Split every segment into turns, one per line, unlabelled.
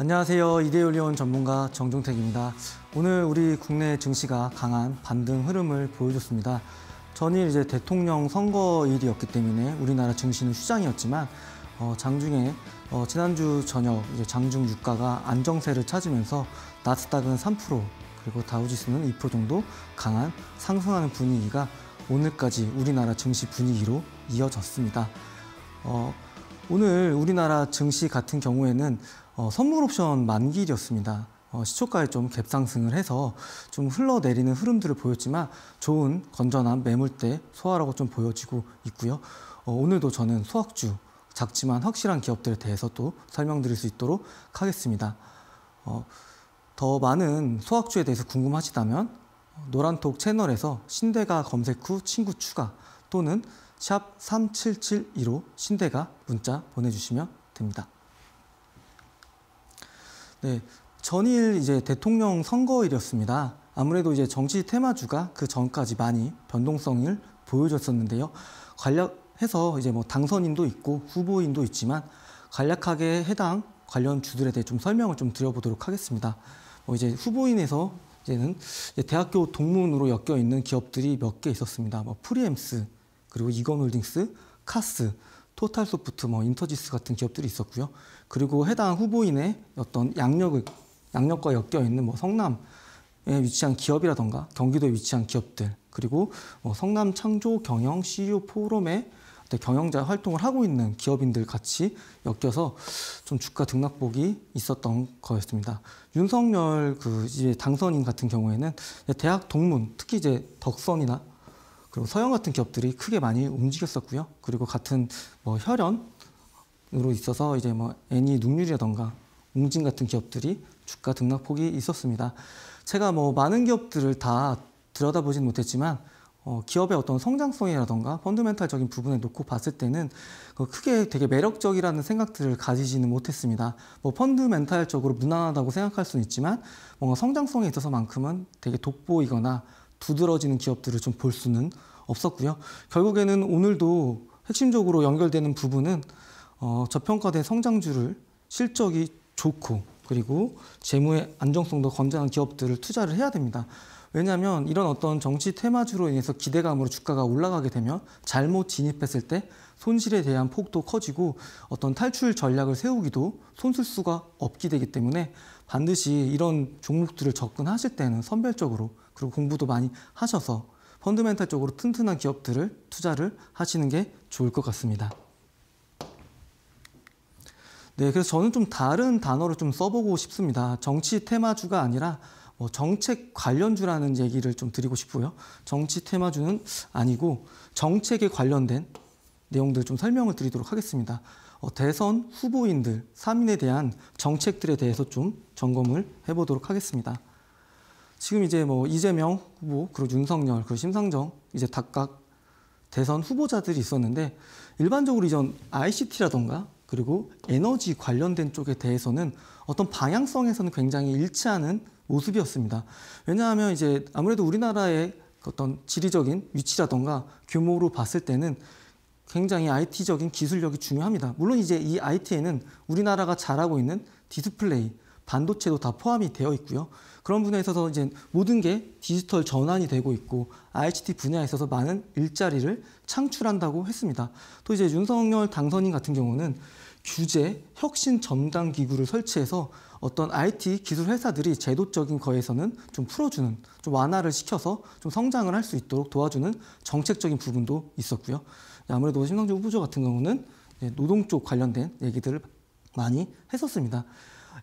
안녕하세요. 이데올리온 전문가 정종택입니다. 오늘 우리 국내 증시가 강한 반등 흐름을 보여줬습니다. 전일 이제 대통령 선거일이었기 때문에 우리나라 증시는 휴장이었지만 어, 장중에 어, 지난주 저녁 이제 장중 유가가 안정세를 찾으면서 나스닥은 3% 그리고 다우지수는 2% 정도 강한 상승하는 분위기가 오늘까지 우리나라 증시 분위기로 이어졌습니다. 어, 오늘 우리나라 증시 같은 경우에는 어, 선물 옵션 만기일이었습니다 어, 시초가에 좀 갭상승을 해서 좀 흘러내리는 흐름들을 보였지만 좋은 건전한 매물대 소화라고 좀 보여지고 있고요. 어, 오늘도 저는 소학주 작지만 확실한 기업들에 대해서 또 설명드릴 수 있도록 하겠습니다. 어, 더 많은 소학주에 대해서 궁금하시다면 노란톡 채널에서 신대가 검색 후 친구 추가 또는 샵 3772로 신대가 문자 보내주시면 됩니다. 네, 전일 이제 대통령 선거일이었습니다. 아무래도 이제 정치 테마주가 그 전까지 많이 변동성을 보여줬었는데요. 관략해서 이제 뭐 당선인도 있고 후보인도 있지만 간략하게 해당 관련 주들에 대해 좀 설명을 좀 드려보도록 하겠습니다. 뭐 이제 후보인에서 이제는 대학교 동문으로 엮여 있는 기업들이 몇 개 있었습니다. 뭐 프리엠스, 그리고 이건홀딩스, 카스, 토탈소프트, 뭐 인터지스 같은 기업들이 있었고요. 그리고 해당 후보인의 어떤 양력을 양력과 엮여 있는 뭐 성남에 위치한 기업이라던가 경기도에 위치한 기업들 그리고 뭐 성남 창조 경영 CEO 포럼에 경영자 활동을 하고 있는 기업인들 같이 엮여서 좀 주가 등락복이 있었던 거였습니다. 윤석열 그 이제 당선인 같은 경우에는 대학 동문, 특히 이제 덕선이나 그리고 서양 같은 기업들이 크게 많이 움직였었고요. 그리고 같은 뭐 혈연으로 있어서 이제 뭐 애니 눅률이라던가 웅진 같은 기업들이 주가 등락폭이 있었습니다. 제가 뭐 많은 기업들을 다 들여다보진 못했지만 어, 기업의 어떤 성장성이라던가 펀드멘탈적인 부분에 놓고 봤을 때는 그 크게 되게 매력적이라는 생각들을 가지지는 못했습니다. 뭐 펀드멘탈적으로 무난하다고 생각할 수는 있지만 뭔가 성장성에 있어서만큼은 되게 돋보이거나 두드러지는 기업들을 좀 볼 수는 없었고요. 결국에는 오늘도 핵심적으로 연결되는 부분은 어, 저평가된 성장주를 실적이 좋고 그리고 재무의 안정성도 건전한 기업들을 투자를 해야 됩니다. 왜냐하면 이런 어떤 정치 테마주로 인해서 기대감으로 주가가 올라가게 되면 잘못 진입했을 때 손실에 대한 폭도 커지고 어떤 탈출 전략을 세우기도 손쓸 수가 없게 되기 때문에 반드시 이런 종목들을 접근하실 때는 선별적으로 그리고 공부도 많이 하셔서 펀드멘탈적으로 튼튼한 기업들을 투자를 하시는 게 좋을 것 같습니다. 네, 그래서 저는 좀 다른 단어를 좀 써보고 싶습니다. 정치 테마주가 아니라 뭐 정책 관련주라는 얘기를 좀 드리고 싶고요. 정치 테마주는 아니고 정책에 관련된 내용들 좀 설명을 드리도록 하겠습니다. 어, 대선 후보인들, 3인에 대한 정책들에 대해서 좀 점검을 해보도록 하겠습니다. 지금 이제 뭐 이재명 후보, 그리고 윤석열, 그리고 심상정 이제 각각 대선 후보자들이 있었는데 일반적으로 이전 ICT라던가 그리고 에너지 관련된 쪽에 대해서는 어떤 방향성에서는 굉장히 일치하는 모습이었습니다. 왜냐하면 이제 아무래도 우리나라의 어떤 지리적인 위치라던가 규모로 봤을 때는 굉장히 IT적인 기술력이 중요합니다. 물론 이제 이 IT에는 우리나라가 잘하고 있는 디스플레이, 반도체도 다 포함이 되어 있고요. 그런 분야에 있어서 이제 모든 게 디지털 전환이 되고 있고 ICT 분야에 있어서 많은 일자리를 창출한다고 했습니다. 또 이제 윤석열 당선인 같은 경우는 규제, 혁신 전담 기구를 설치해서 어떤 IT 기술 회사들이 제도적인 거에서는 좀 풀어주는, 좀 완화를 시켜서 좀 성장을 할 수 있도록 도와주는 정책적인 부분도 있었고요. 네, 아무래도 심상정 후보자 같은 경우는 네, 노동 쪽 관련된 얘기들을 많이 했었습니다.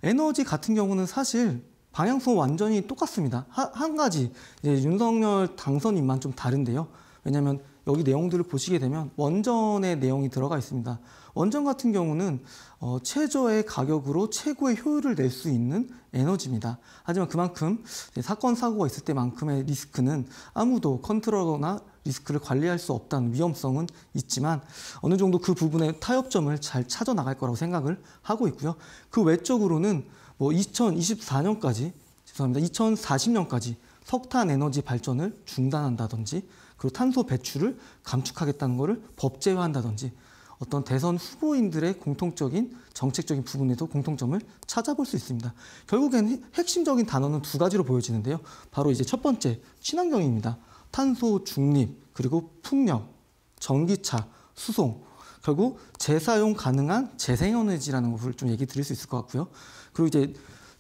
에너지 같은 경우는 사실 방향성 완전히 똑같습니다. 한 가지 윤석열 당선인만 좀 다른데요. 왜냐하면 여기 내용들을 보시게 되면 원전의 내용이 들어가 있습니다. 원전 같은 경우는 어, 최저의 가격으로 최고의 효율을 낼 수 있는 에너지입니다. 하지만 그만큼 사건 사고가 있을 때만큼의 리스크는 아무도 컨트롤러나 리스크를 관리할 수 없다는 위험성은 있지만 어느 정도 그 부분의 타협점을 잘 찾아 나갈 거라고 생각을 하고 있고요. 그 외적으로는 뭐 2024년까지 죄송합니다. 2040년까지 석탄 에너지 발전을 중단한다든지 그리고 탄소 배출을 감축하겠다는 것을 법제화한다든지 어떤 대선 후보인들의 공통적인 정책적인 부분에도 공통점을 찾아볼 수 있습니다. 결국엔 핵심적인 단어는 두 가지로 보여지는데요. 바로 이제 첫 번째 친환경입니다. 탄소 중립, 그리고 풍력, 전기차, 수송, 결국 재사용 가능한 재생에너지라는 것을 좀 얘기 드릴 수 있을 것 같고요. 그리고 이제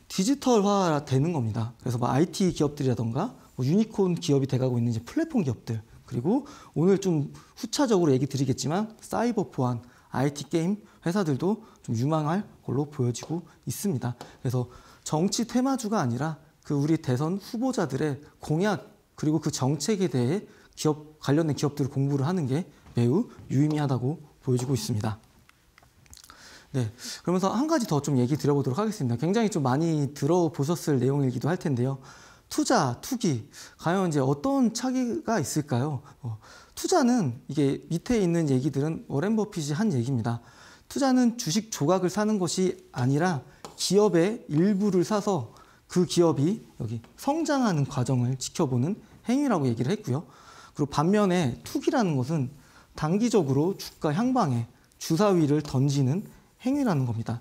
디지털화 되는 겁니다. 그래서 막 뭐 IT 기업들이라던가 뭐 유니콘 기업이 돼가고 있는 이제 플랫폼 기업들 그리고 오늘 좀 후차적으로 얘기 드리겠지만 사이버 보안, IT 게임 회사들도 좀 유망할 걸로 보여지고 있습니다. 그래서 정치 테마주가 아니라 그 우리 대선 후보자들의 공약 그리고 그 정책에 대해 기업 관련된 기업들을 공부를 하는 게 매우 유의미하다고 보여지고 있습니다. 네, 그러면서 한 가지 더 좀 얘기 드려보도록 하겠습니다. 굉장히 좀 많이 들어보셨을 내용이기도 할 텐데요. 투자, 투기, 과연 이제 어떤 차이가 있을까요? 어, 투자는 이게 밑에 있는 얘기들은 워렌 버핏이 한 얘기입니다. 투자는 주식 조각을 사는 것이 아니라 기업의 일부를 사서 그 기업이 여기 성장하는 과정을 지켜보는 행위라고 얘기를 했고요. 그리고 반면에 투기라는 것은 단기적으로 주가 향방에 주사위를 던지는 행위라는 겁니다.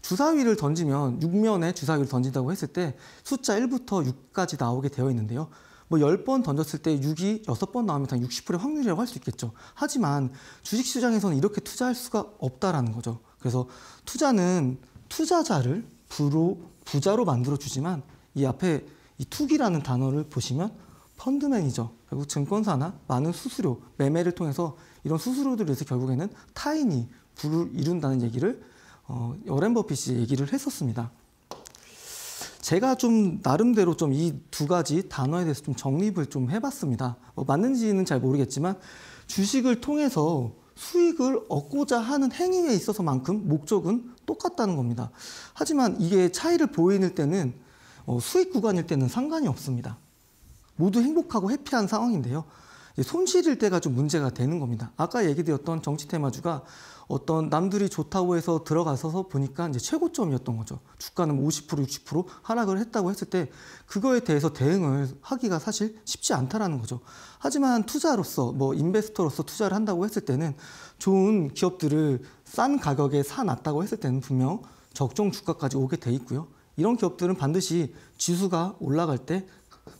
주사위를 던지면 6면에 주사위를 던진다고 했을 때 숫자 1부터 6까지 나오게 되어 있는데요. 뭐 10번 던졌을 때 6이 6번 나오면 당 60%의 확률이라고 할 수 있겠죠. 하지만 주식시장에서는 이렇게 투자할 수가 없다라는 거죠. 그래서 투자는 투자자를 부로 부자로 만들어 주지만 이 앞에 이 투기라는 단어를 보시면 펀드 매니저 그리고 증권사나 많은 수수료 매매를 통해서 이런 수수료들에서 결국에는 타인이 부를 이룬다는 얘기를 어, 여렌 버핏이 얘기를 했었습니다. 제가 좀 나름대로 좀 이 두 가지 단어에 대해서 좀 정립을 좀 해봤습니다. 어, 맞는지는 잘 모르겠지만 주식을 통해서 수익을 얻고자 하는 행위에 있어서만큼 목적은 똑같다는 겁니다. 하지만 이게 차이를 보이는 때는 어, 수익 구간일 때는 상관이 없습니다. 모두 행복하고 해피한 상황인데요. 손실일 때가 좀 문제가 되는 겁니다. 아까 얘기되었던 정치 테마주가 어떤 남들이 좋다고 해서 들어가서서 보니까 이제 최고점이었던 거죠. 주가는 50% 뭐 60% 하락을 했다고 했을 때 그거에 대해서 대응을 하기가 사실 쉽지 않다라는 거죠. 하지만 투자로서 뭐 인베스터로서 투자를 한다고 했을 때는 좋은 기업들을 싼 가격에 사놨다고 했을 때는 분명 적정 주가까지 오게 돼 있고요. 이런 기업들은 반드시 지수가 올라갈 때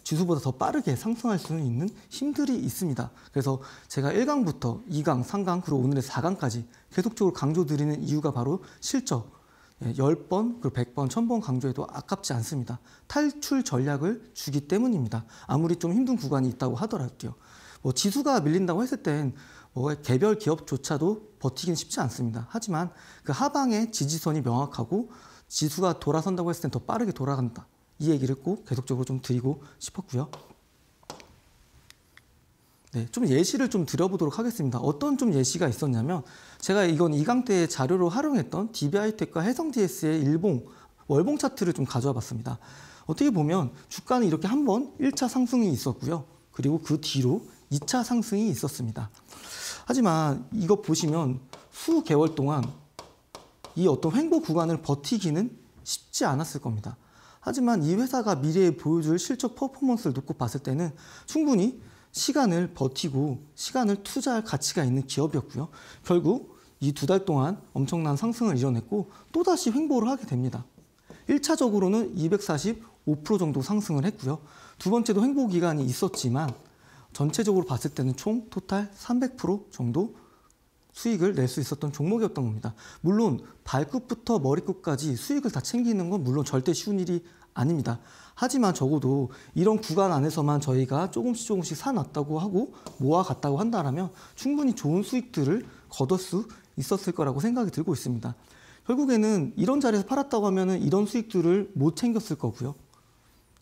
지수보다 더 빠르게 상승할 수 있는 힘들이 있습니다. 그래서 제가 1강부터 2강, 3강, 그리고 오늘의 4강까지 계속적으로 강조드리는 이유가 바로 실적, 10번, 예, 그리고 100번, 1000번 강조해도 아깝지 않습니다. 탈출 전략을 주기 때문입니다. 아무리 좀 힘든 구간이 있다고 하더라도요. 뭐 지수가 밀린다고 했을 땐뭐 개별 기업조차도 버티긴 쉽지 않습니다. 하지만 그 하방의 지지선이 명확하고 지수가 돌아선다고 했을 땐 더 빠르게 돌아간다. 이 얘기를 꼭 계속적으로 좀 드리고 싶었고요. 네, 좀 예시를 좀 드려보도록 하겠습니다. 어떤 좀 예시가 있었냐면 제가 이건 이강 때 자료로 활용했던 DBI텍과 해성DS의 일봉, 월봉 차트를 좀 가져와 봤습니다. 어떻게 보면 주가는 이렇게 한번 1차 상승이 있었고요. 그리고 그 뒤로 2차 상승이 있었습니다. 하지만 이거 보시면 수 개월 동안 이 어떤 횡보 구간을 버티기는 쉽지 않았을 겁니다. 하지만 이 회사가 미래에 보여줄 실적 퍼포먼스를 놓고 봤을 때는 충분히 시간을 버티고 시간을 투자할 가치가 있는 기업이었고요. 결국 이 두 달 동안 엄청난 상승을 이뤄냈고 또다시 횡보를 하게 됩니다. 1차적으로는 245% 정도 상승을 했고요. 두 번째도 횡보 기간이 있었지만 전체적으로 봤을 때는 총 토탈 300% 정도 수익을 낼 수 있었던 종목이었던 겁니다. 물론 발끝부터 머리끝까지 수익을 다 챙기는 건 물론 절대 쉬운 일이 아닙니다. 하지만 적어도 이런 구간 안에서만 저희가 조금씩 조금씩 사놨다고 하고 모아갔다고 한다면 충분히 좋은 수익들을 거둘 수 있었을 거라고 생각이 들고 있습니다. 결국에는 이런 자리에서 팔았다고 하면 이런 수익들을 못 챙겼을 거고요.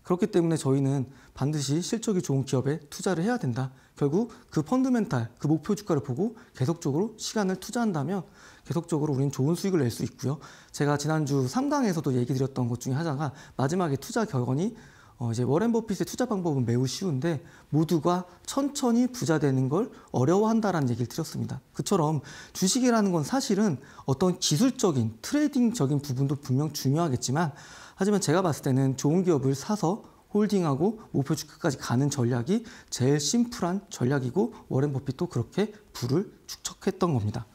그렇기 때문에 저희는 반드시 실적이 좋은 기업에 투자를 해야 된다. 결국 그 펀드멘탈, 그 목표 주가를 보고 계속적으로 시간을 투자한다면 계속적으로 우리는 좋은 수익을 낼 수 있고요. 제가 지난주 3강에서도 얘기 드렸던 것 중에 하나가 마지막에 투자 결론이 어, 이제 워렌 버핏의 투자 방법은 매우 쉬운데 모두가 천천히 부자 되는 걸 어려워한다라는 얘기를 드렸습니다. 그처럼 주식이라는 건 사실은 어떤 기술적인 트레이딩적인 부분도 분명 중요하겠지만 하지만 제가 봤을 때는 좋은 기업을 사서 홀딩하고 목표 주가까지 가는 전략이 제일 심플한 전략이고 워렌 버핏도 그렇게 부를 축적했던 겁니다.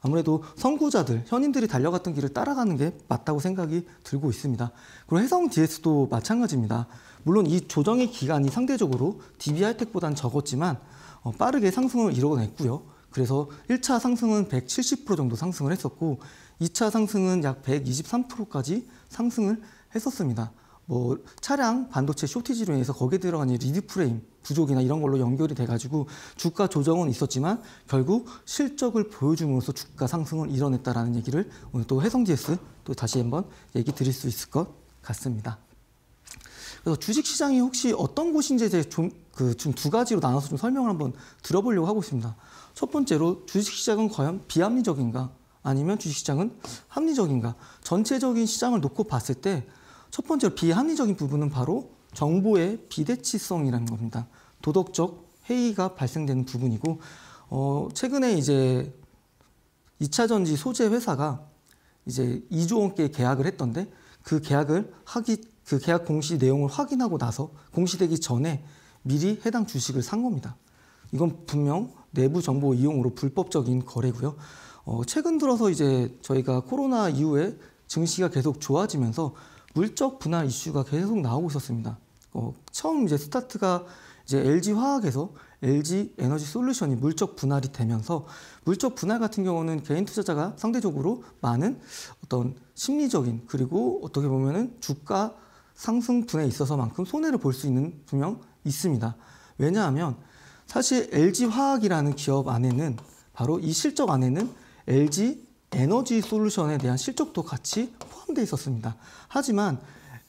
아무래도 선구자들, 현인들이 달려갔던 길을 따라가는 게 맞다고 생각이 들고 있습니다. 그리고 해성 DS도 마찬가지입니다. 물론 이 조정의 기간이 상대적으로 DB하이텍보다는 적었지만 어, 빠르게 상승을 이뤄냈고요. 그래서 1차 상승은 170% 정도 상승을 했었고 2차 상승은 약 123%까지 상승을 했었습니다. 뭐 차량 반도체 쇼티지로 인해서 거기에 들어간 리드 프레임 부족이나 이런 걸로 연결이 돼가지고 주가 조정은 있었지만 결국 실적을 보여줌으로써 주가 상승을 이뤄냈다라는 얘기를 오늘 또 해성 GS 또 다시 한번 얘기 드릴 수 있을 것 같습니다. 그래서 주식시장이 혹시 어떤 곳인지 좀그좀 그두 가지로 나눠서 좀 설명을 한번 들어보려고 하고 있습니다. 첫 번째로 주식시장은 과연 비합리적인가 아니면 주식시장은 합리적인가 전체적인 시장을 놓고 봤을 때첫 번째로 비합리적인 부분은 바로 정보의 비대치성이라는 겁니다. 도덕적 회의가 발생되는 부분이고 어, 최근에 이제 2차 전지 소재 회사가 이제 2조 원께 계약을 했던데 그 계약을 하기 그 계약 공시 내용을 확인하고 나서 공시되기 전에 미리 해당 주식을 산 겁니다. 이건 분명 내부 정보 이용으로 불법적인 거래고요. 어, 최근 들어서 이제 저희가 코로나 이후에 증시가 계속 좋아지면서 물적 분할 이슈가 계속 나오고 있었습니다. 어, 처음 이제 스타트가 이제 LG 화학에서 LG 에너지 솔루션이 물적 분할이 되면서 물적 분할 같은 경우는 개인 투자자가 상대적으로 많은 어떤 심리적인 그리고 어떻게 보면은 주가 상승분에 있어서만큼 손해를 볼 수 있는 분명 있습니다. 왜냐하면 사실 LG 화학이라는 기업 안에는 바로 이 실적 안에는 LG 에너지 솔루션에 대한 실적도 같이 한가운데 있었습니다. 하지만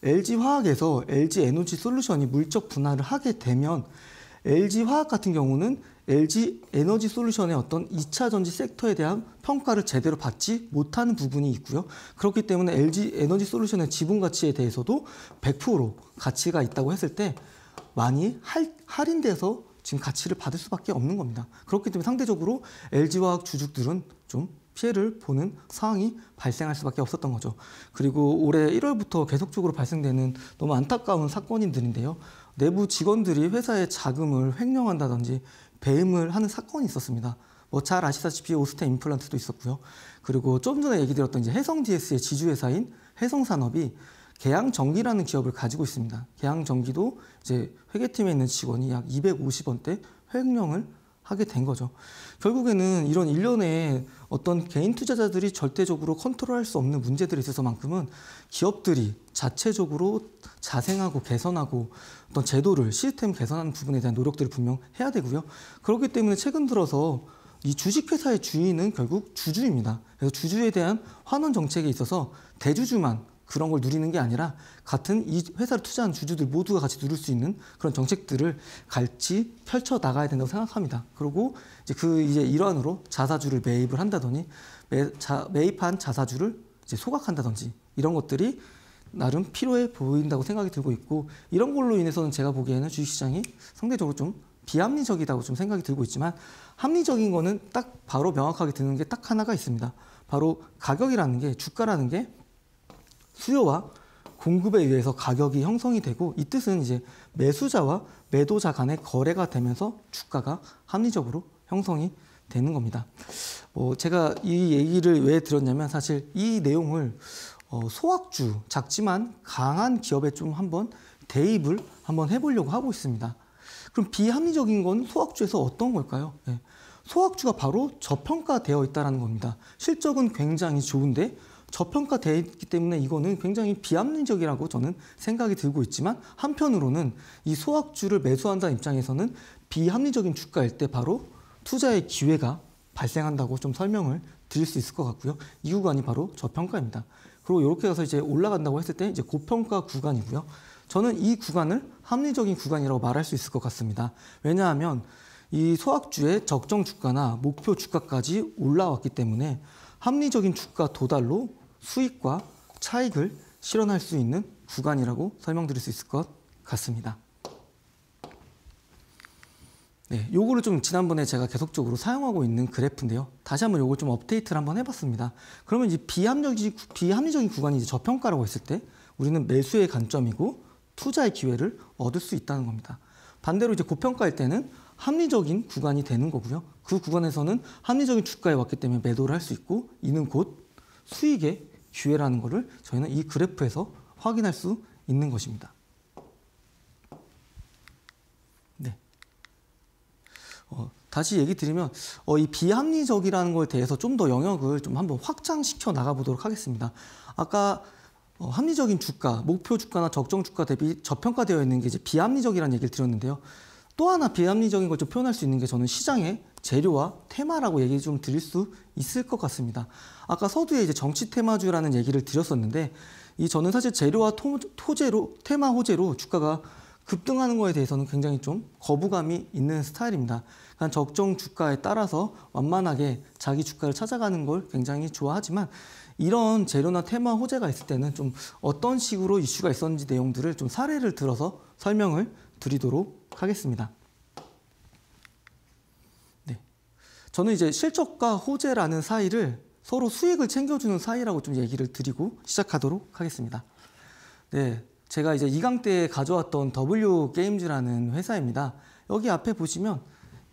LG화학에서 LG에너지 솔루션이 물적 분할을 하게 되면 LG화학 같은 경우는 LG 에너지 솔루션의 어떤 2차 전지 섹터에 대한 평가를 제대로 받지 못하는 부분이 있고요. 그렇기 때문에 LG 에너지 솔루션의 지분 가치에 대해서도 100% 가치가 있다고 했을 때 많이 할, 할인돼서 지금 가치를 받을 수밖에 없는 겁니다. 그렇기 때문에 상대적으로 LG화학 주주들은 좀 피해를 보는 상황이 발생할 수밖에 없었던 거죠. 그리고 올해 1월부터 계속적으로 발생되는 너무 안타까운 사건인들인데요. 내부 직원들이 회사의 자금을 횡령한다든지 배임을 하는 사건이 있었습니다. 뭐 잘 아시다시피 오스템 임플란트도 있었고요. 그리고 좀 전에 얘기 드렸던 이제 해성 DS의 지주회사인 해성산업이 계양전기라는 기업을 가지고 있습니다. 계양전기도 이제 회계팀에 있는 직원이 약 250원대 횡령을 하게 된 거죠. 결국에는 이런 일련의 어떤 개인 투자자들이 절대적으로 컨트롤할 수 없는 문제들에 있어서만큼은 기업들이 자체적으로 자생하고 개선하고 어떤 제도를 시스템 개선하는 부분에 대한 노력들을 분명 해야 되고요. 그렇기 때문에 최근 들어서 이 주식회사의 주인은 결국 주주입니다. 그래서 주주에 대한 환원 정책에 있어서 대주주만 그런 걸 누리는 게 아니라 같은 이 회사를 투자한 주주들 모두가 같이 누릴 수 있는 그런 정책들을 같이 펼쳐 나가야 된다고 생각합니다. 그리고 이제 그 이제 일환으로 자사주를 매입을 한다더니 매, 자, 매입한 자사주를 이제 소각한다든지 이런 것들이 나름 필요해 보인다고 생각이 들고 있고 이런 걸로 인해서는 제가 보기에는 주식시장이 상대적으로 좀 비합리적이다고 좀 생각이 들고 있지만 합리적인 거는 딱 바로 명확하게 드는 게 딱 하나가 있습니다. 바로 가격이라는 게 주가라는 게 수요와 공급에 의해서 가격이 형성이 되고 이 뜻은 이제 매수자와 매도자 간의 거래가 되면서 주가가 합리적으로 형성이 되는 겁니다. 뭐 제가 이 얘기를 왜 들었냐면 사실 이 내용을 어, 소확주 작지만 강한 기업에 좀 한번 대입을 한번 해보려고 하고 있습니다. 그럼 비합리적인 건 소확주에서 어떤 걸까요? 예. 소확주가 바로 저평가되어 있다는 겁니다. 실적은 굉장히 좋은데 저평가되어 있기 때문에 이거는 굉장히 비합리적이라고 저는 생각이 들고 있지만 한편으로는 이 소학주를 매수한다는 입장에서는 비합리적인 주가일 때 바로 투자의 기회가 발생한다고 좀 설명을 드릴 수 있을 것 같고요. 이 구간이 바로 저평가입니다. 그리고 이렇게 가서 이제 올라간다고 했을 때 이제 고평가 구간이고요. 저는 이 구간을 합리적인 구간이라고 말할 수 있을 것 같습니다. 왜냐하면 이 소학주의 적정 주가나 목표 주가까지 올라왔기 때문에 합리적인 주가 도달로 수익과 차익을 실현할 수 있는 구간이라고 설명드릴 수 있을 것 같습니다. 네, 요거를 좀 지난번에 제가 계속적으로 사용하고 있는 그래프인데요. 다시 한번 요걸 좀 업데이트를 한번 해봤습니다. 그러면 이제 비합리적인, 비합리적인 구간이 이제 저평가라고 했을 때 우리는 매수의 관점이고 투자의 기회를 얻을 수 있다는 겁니다. 반대로 이제 고평가일 때는 합리적인 구간이 되는 거고요. 그 구간에서는 합리적인 주가에 왔기 때문에 매도를 할 수 있고 이는 곧 수익의 기회라는 것을 저희는 이 그래프에서 확인할 수 있는 것입니다. 네. 어, 다시 얘기 드리면 어, 이 비합리적이라는 것에 대해서 좀 더 영역을 좀 한번 확장시켜 나가보도록 하겠습니다. 아까 어, 합리적인 주가, 목표 주가나 적정 주가 대비 저평가되어 있는 게 이제 비합리적이라는 얘기를 드렸는데요. 또 하나 비합리적인 걸 좀 표현할 수 있는 게 저는 시장의 재료와 테마라고 얘기 좀 드릴 수 있을 것 같습니다. 아까 서두에 이제 정치 테마주라는 얘기를 드렸었는데 이 저는 사실 재료와 토, 토재로 테마 호재로 주가가 급등하는 거에 대해서는 굉장히 좀 거부감이 있는 스타일입니다. 그러 그러니까 적정 주가에 따라서 완만하게 자기 주가를 찾아가는 걸 굉장히 좋아하지만 이런 재료나 테마 호재가 있을 때는 좀 어떤 식으로 이슈가 있었는지 내용들을 좀 사례를 들어서 설명을 드리도록 하겠습니다. 네. 저는 이제 실적과 호재라는 사이를 서로 수익을 챙겨주는 사이라고 좀 얘기를 드리고 시작하도록 하겠습니다. 네. 제가 이제 2강 때 가져왔던 W 게임즈라는 회사입니다. 여기 앞에 보시면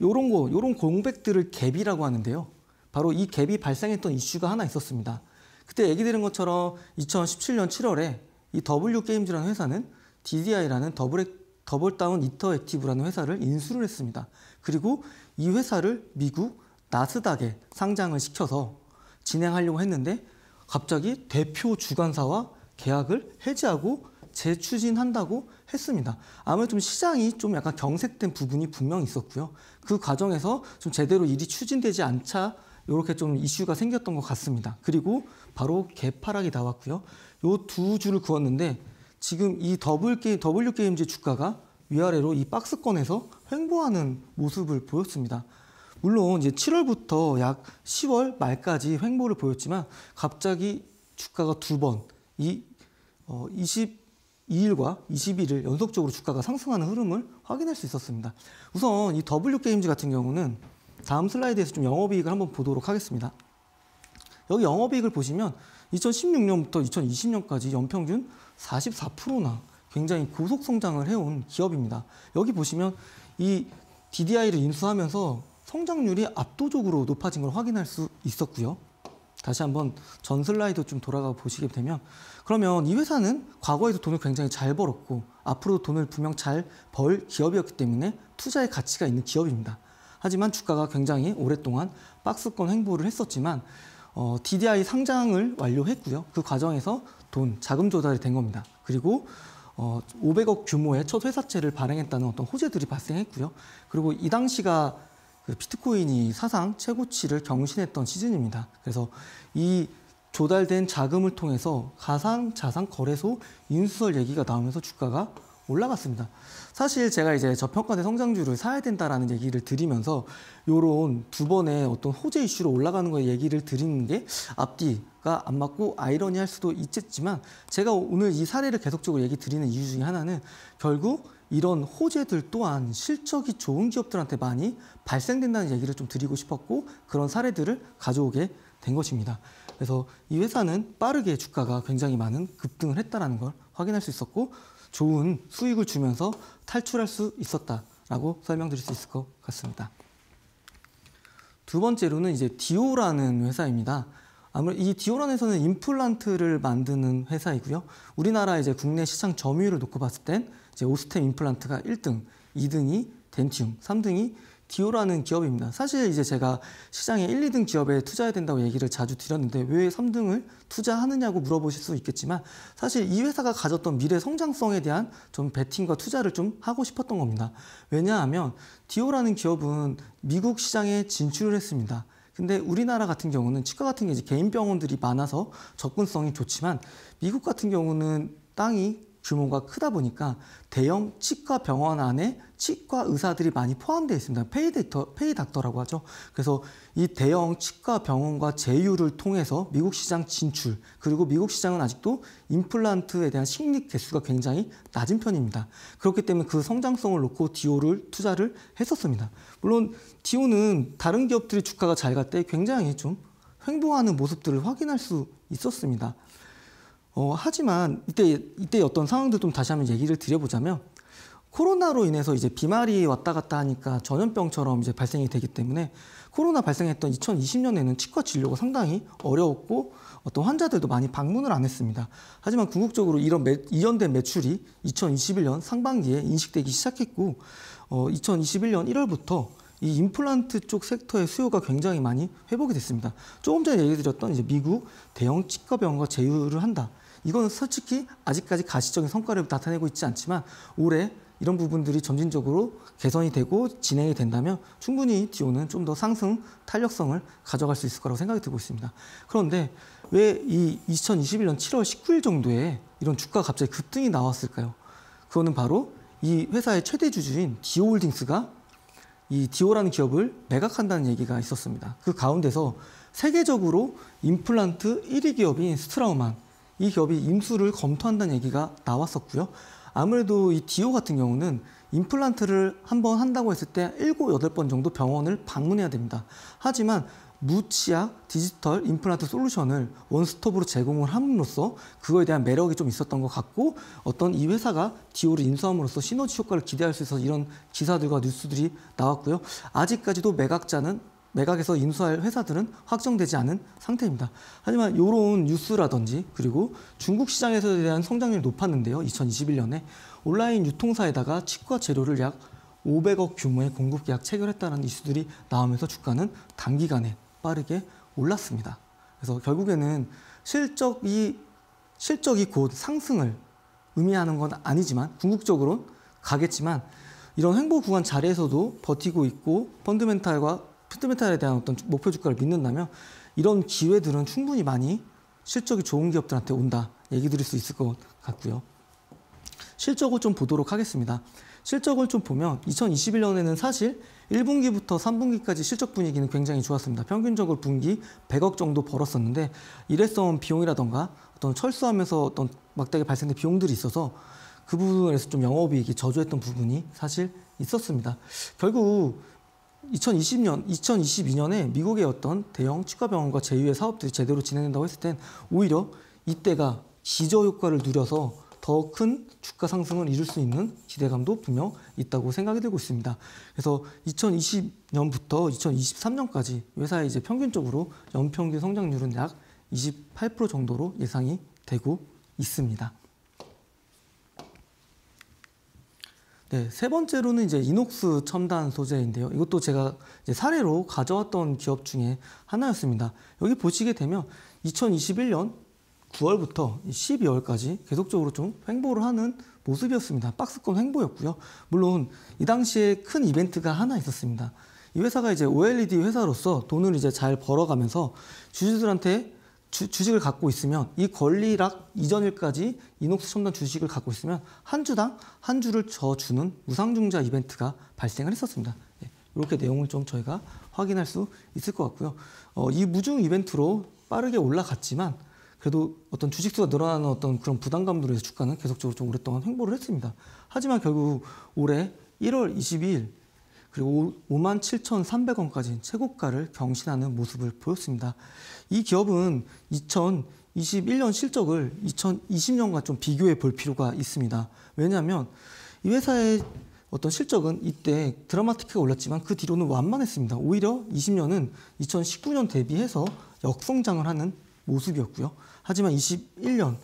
요런 거, 요런 공백들을 갭이라고 하는데요. 바로 이 갭이 발생했던 이슈가 하나 있었습니다. 그때 얘기 들은 것처럼 2017년 7월에 이 W 게임즈라는 회사는 DDI라는 더블 더블다운 이터액티브라는 회사를 인수를 했습니다. 그리고 이 회사를 미국 나스닥에 상장을 시켜서 진행하려고 했는데 갑자기 대표 주관사와 계약을 해지하고 재추진한다고 했습니다. 아무래도 좀 시장이 좀 약간 경색된 부분이 분명 있었고요. 그 과정에서 좀 제대로 일이 추진되지 않자 이렇게 좀 이슈가 생겼던 것 같습니다. 그리고 바로 개파락이 나왔고요. 요 두 줄을 그었는데 지금 이 더블 게임, 더블유 게임즈 주가가 위아래로 이 박스권에서 횡보하는 모습을 보였습니다. 물론 이제 7월부터 약 10월 말까지 횡보를 보였지만 갑자기 주가가 두 번, 이 어, 22일과 21일 연속적으로 주가가 상승하는 흐름을 확인할 수 있었습니다. 우선 이 W 게임즈 같은 경우는 다음 슬라이드에서 좀 영업이익을 한번 보도록 하겠습니다. 여기 영업이익을 보시면 2016년부터 2020년까지 연평균 44%나 굉장히 고속 성장을 해온 기업입니다. 여기 보시면 이 DDI를 인수하면서 성장률이 압도적으로 높아진 걸 확인할 수 있었고요. 다시 한번 전 슬라이드 좀 돌아가 보시게 되면 그러면 이 회사는 과거에도 돈을 굉장히 잘 벌었고 앞으로도 돈을 분명 잘 벌 기업이었기 때문에 투자의 가치가 있는 기업입니다. 하지만 주가가 굉장히 오랫동안 박스권 행보를 했었지만 어, DDI 상장을 완료했고요. 그 과정에서 돈, 자금 조달이 된 겁니다. 그리고 어, 500억 규모의 첫 회사채를 발행했다는 어떤 호재들이 발생했고요. 그리고 이 당시가 그 비트코인이 사상 최고치를 경신했던 시즌입니다. 그래서 이 조달된 자금을 통해서 가상 자산 거래소 인수설 얘기가 나오면서 주가가 올라갔습니다. 사실 제가 이제 저평가된 성장주를 사야 된다라는 얘기를 드리면서 요런 두 번의 어떤 호재 이슈로 올라가는 거 얘기를 드리는 게 앞뒤 안 맞고 아이러니할 수도 있겠지만 제가 오늘 이 사례를 계속적으로 얘기 드리는 이유 중에 하나는 결국 이런 호재들 또한 실적이 좋은 기업들한테 많이 발생된다는 얘기를 좀 드리고 싶었고 그런 사례들을 가져오게 된 것입니다. 그래서 이 회사는 빠르게 주가가 굉장히 많은 급등을 했다는 걸 확인할 수 있었고 좋은 수익을 주면서 탈출할 수 있었다라고 설명드릴 수 있을 것 같습니다. 두 번째로는 이제 디오라는 회사입니다. 아무래도 이 디오란에서는 임플란트를 만드는 회사이고요. 우리나라 이제 국내 시장 점유율을 놓고 봤을 땐 이제 오스템 임플란트가 1등, 2등이 덴티움, 3등이 디오라는 기업입니다. 사실 이제 제가 시장에 1, 2등 기업에 투자해야 된다고 얘기를 자주 드렸는데 왜 3등을 투자하느냐고 물어보실 수 있겠지만 사실 이 회사가 가졌던 미래 성장성에 대한 좀 베팅과 투자를 좀 하고 싶었던 겁니다. 왜냐하면 디오라는 기업은 미국 시장에 진출을 했습니다. 근데 우리나라 같은 경우는 치과 같은 게 이제 개인 병원들이 많아서 접근성이 좋지만 미국 같은 경우는 땅이 규모가 크다 보니까 대형 치과 병원 안에 치과 의사들이 많이 포함되어 있습니다. 페이데터, 페이닥터라고 하죠. 그래서 이 대형 치과 병원과 제휴를 통해서 미국 시장 진출, 그리고 미국 시장은 아직도 임플란트에 대한 식립 개수가 굉장히 낮은 편입니다. 그렇기 때문에 그 성장성을 놓고 디오를 투자를 했었습니다. 물론 디오는 다른 기업들의 주가가 잘 갈 때 굉장히 좀 횡보하는 모습들을 확인할 수 있었습니다. 어, 하지만 이때 이때 어떤 상황들 좀 다시 한번 얘기를 드려보자면 코로나로 인해서 이제 비말이 왔다 갔다 하니까 전염병처럼 이제 발생이 되기 때문에 코로나 발생했던 2020년에는 치과 진료가 상당히 어려웠고 어떤 환자들도 많이 방문을 안 했습니다. 하지만 궁극적으로 이런 매, 이연된 매출이 2021년 상반기에 인식되기 시작했고 어, 2021년 1월부터 이 임플란트 쪽 섹터의 수요가 굉장히 많이 회복이 됐습니다. 조금 전에 얘기 드렸던 이제 미국 대형 치과병원과 제휴를 한다. 이건 솔직히 아직까지 가시적인 성과를 나타내고 있지 않지만 올해 이런 부분들이 점진적으로 개선이 되고 진행이 된다면 충분히 디오는 좀 더 상승 탄력성을 가져갈 수 있을 거라고 생각이 들고 있습니다. 그런데 왜 이 2021년 7월 19일 정도에 이런 주가가 갑자기 급등이 나왔을까요? 그거는 바로 이 회사의 최대 주주인 디오홀딩스가 이 디오라는 기업을 매각한다는 얘기가 있었습니다. 그 가운데서 세계적으로 임플란트 1위 기업인 스트라우만 이 기업이 임수를 검토한다는 얘기가 나왔었고요. 아무래도 이 디오 같은 경우는 임플란트를 한번 한다고 했을 때 7, 8번 정도 병원을 방문해야 됩니다. 하지만 무치약 디지털 임플란트 솔루션을 원스톱으로 제공을 함으로써 그거에 대한 매력이 좀 있었던 것 같고 어떤 이 회사가 디오를 인수함으로써 시너지 효과를 기대할 수 있어서 이런 기사들과 뉴스들이 나왔고요. 아직까지도 매각자는 매각에서 인수할 회사들은 확정되지 않은 상태입니다. 하지만 이런 뉴스라든지 그리고 중국 시장에서 대한 성장률 이 높았는데요. 2021년에 온라인 유통사에다가 치과 재료를 약 500억 규모의 공급 계약 체결했다는 이슈들이 나오면서 주가는 단기간에 빠르게 올랐습니다. 그래서 결국에는 실적이 실적이 곧 상승을 의미하는 건 아니지만 궁극적으로 가겠지만 이런 횡보 구간 자리에서도 버티고 있고 펀드멘탈과 펀드멘탈에 대한 어떤 목표 주가를 믿는다면 이런 기회들은 충분히 많이 실적이 좋은 기업들한테 온다 얘기 드릴 수 있을 것 같고요. 실적을 좀 보도록 하겠습니다. 실적을 좀 보면 2021년에는 사실 1분기부터 3분기까지 실적 분위기는 굉장히 좋았습니다. 평균적으로 분기 100억 정도 벌었었는데 일회성 비용이라던가 어떤 철수하면서 어떤 막대기 발생된 비용들이 있어서 그 부분에서 좀 영업이익이 저조했던 부분이 사실 있었습니다. 결국 2020년, 2022년에 미국의 어떤 대형 치과병원과 제휴의 사업들이 제대로 진행된다고 했을 땐 오히려 이때가 시저 효과를 누려서 더 큰 주가 상승을 이룰 수 있는 기대감도 분명 있다고 생각이 들고 있습니다. 그래서 2020년부터 2023년까지 회사의 이제 평균적으로 연평균 성장률은 약 28% 정도로 예상이 되고 있습니다. 네, 세 번째로는 이제 이녹스 첨단 소재인데요. 이것도 제가 사례로 가져왔던 기업 중에 하나였습니다. 여기 보시게 되면 2021년 9월부터 12월까지 계속적으로 좀 횡보를 하는 모습이었습니다. 박스권 횡보였고요. 물론 이 당시에 큰 이벤트가 하나 있었습니다. 이 회사가 이제 OLED 회사로서 돈을 이제 잘 벌어가면서 주주들한테 주, 주식을 갖고 있으면 이 권리락 이전일까지 이녹스 첨단 주식을 갖고 있으면 한 주당 한 주를 저주는 무상증자 이벤트가 발생을 했었습니다. 예, 이렇게 내용을 좀 저희가 확인할 수 있을 것 같고요. 어, 이 무중 이벤트로 빠르게 올라갔지만 그래도 어떤 주식수가 늘어나는 어떤 그런 부담감으로 해서 주가는 계속적으로 좀 오랫동안 횡보를 했습니다. 하지만 결국 올해 1월 22일 그리고 57,300원까지 최고가를 경신하는 모습을 보였습니다. 이 기업은 2021년 실적을 2020년과 좀 비교해 볼 필요가 있습니다. 왜냐하면 이 회사의 어떤 실적은 이때 드라마틱하게 올랐지만 그 뒤로는 완만했습니다. 오히려 20년은 2019년 대비해서 역성장을 하는 모습이었고요. 하지만 21년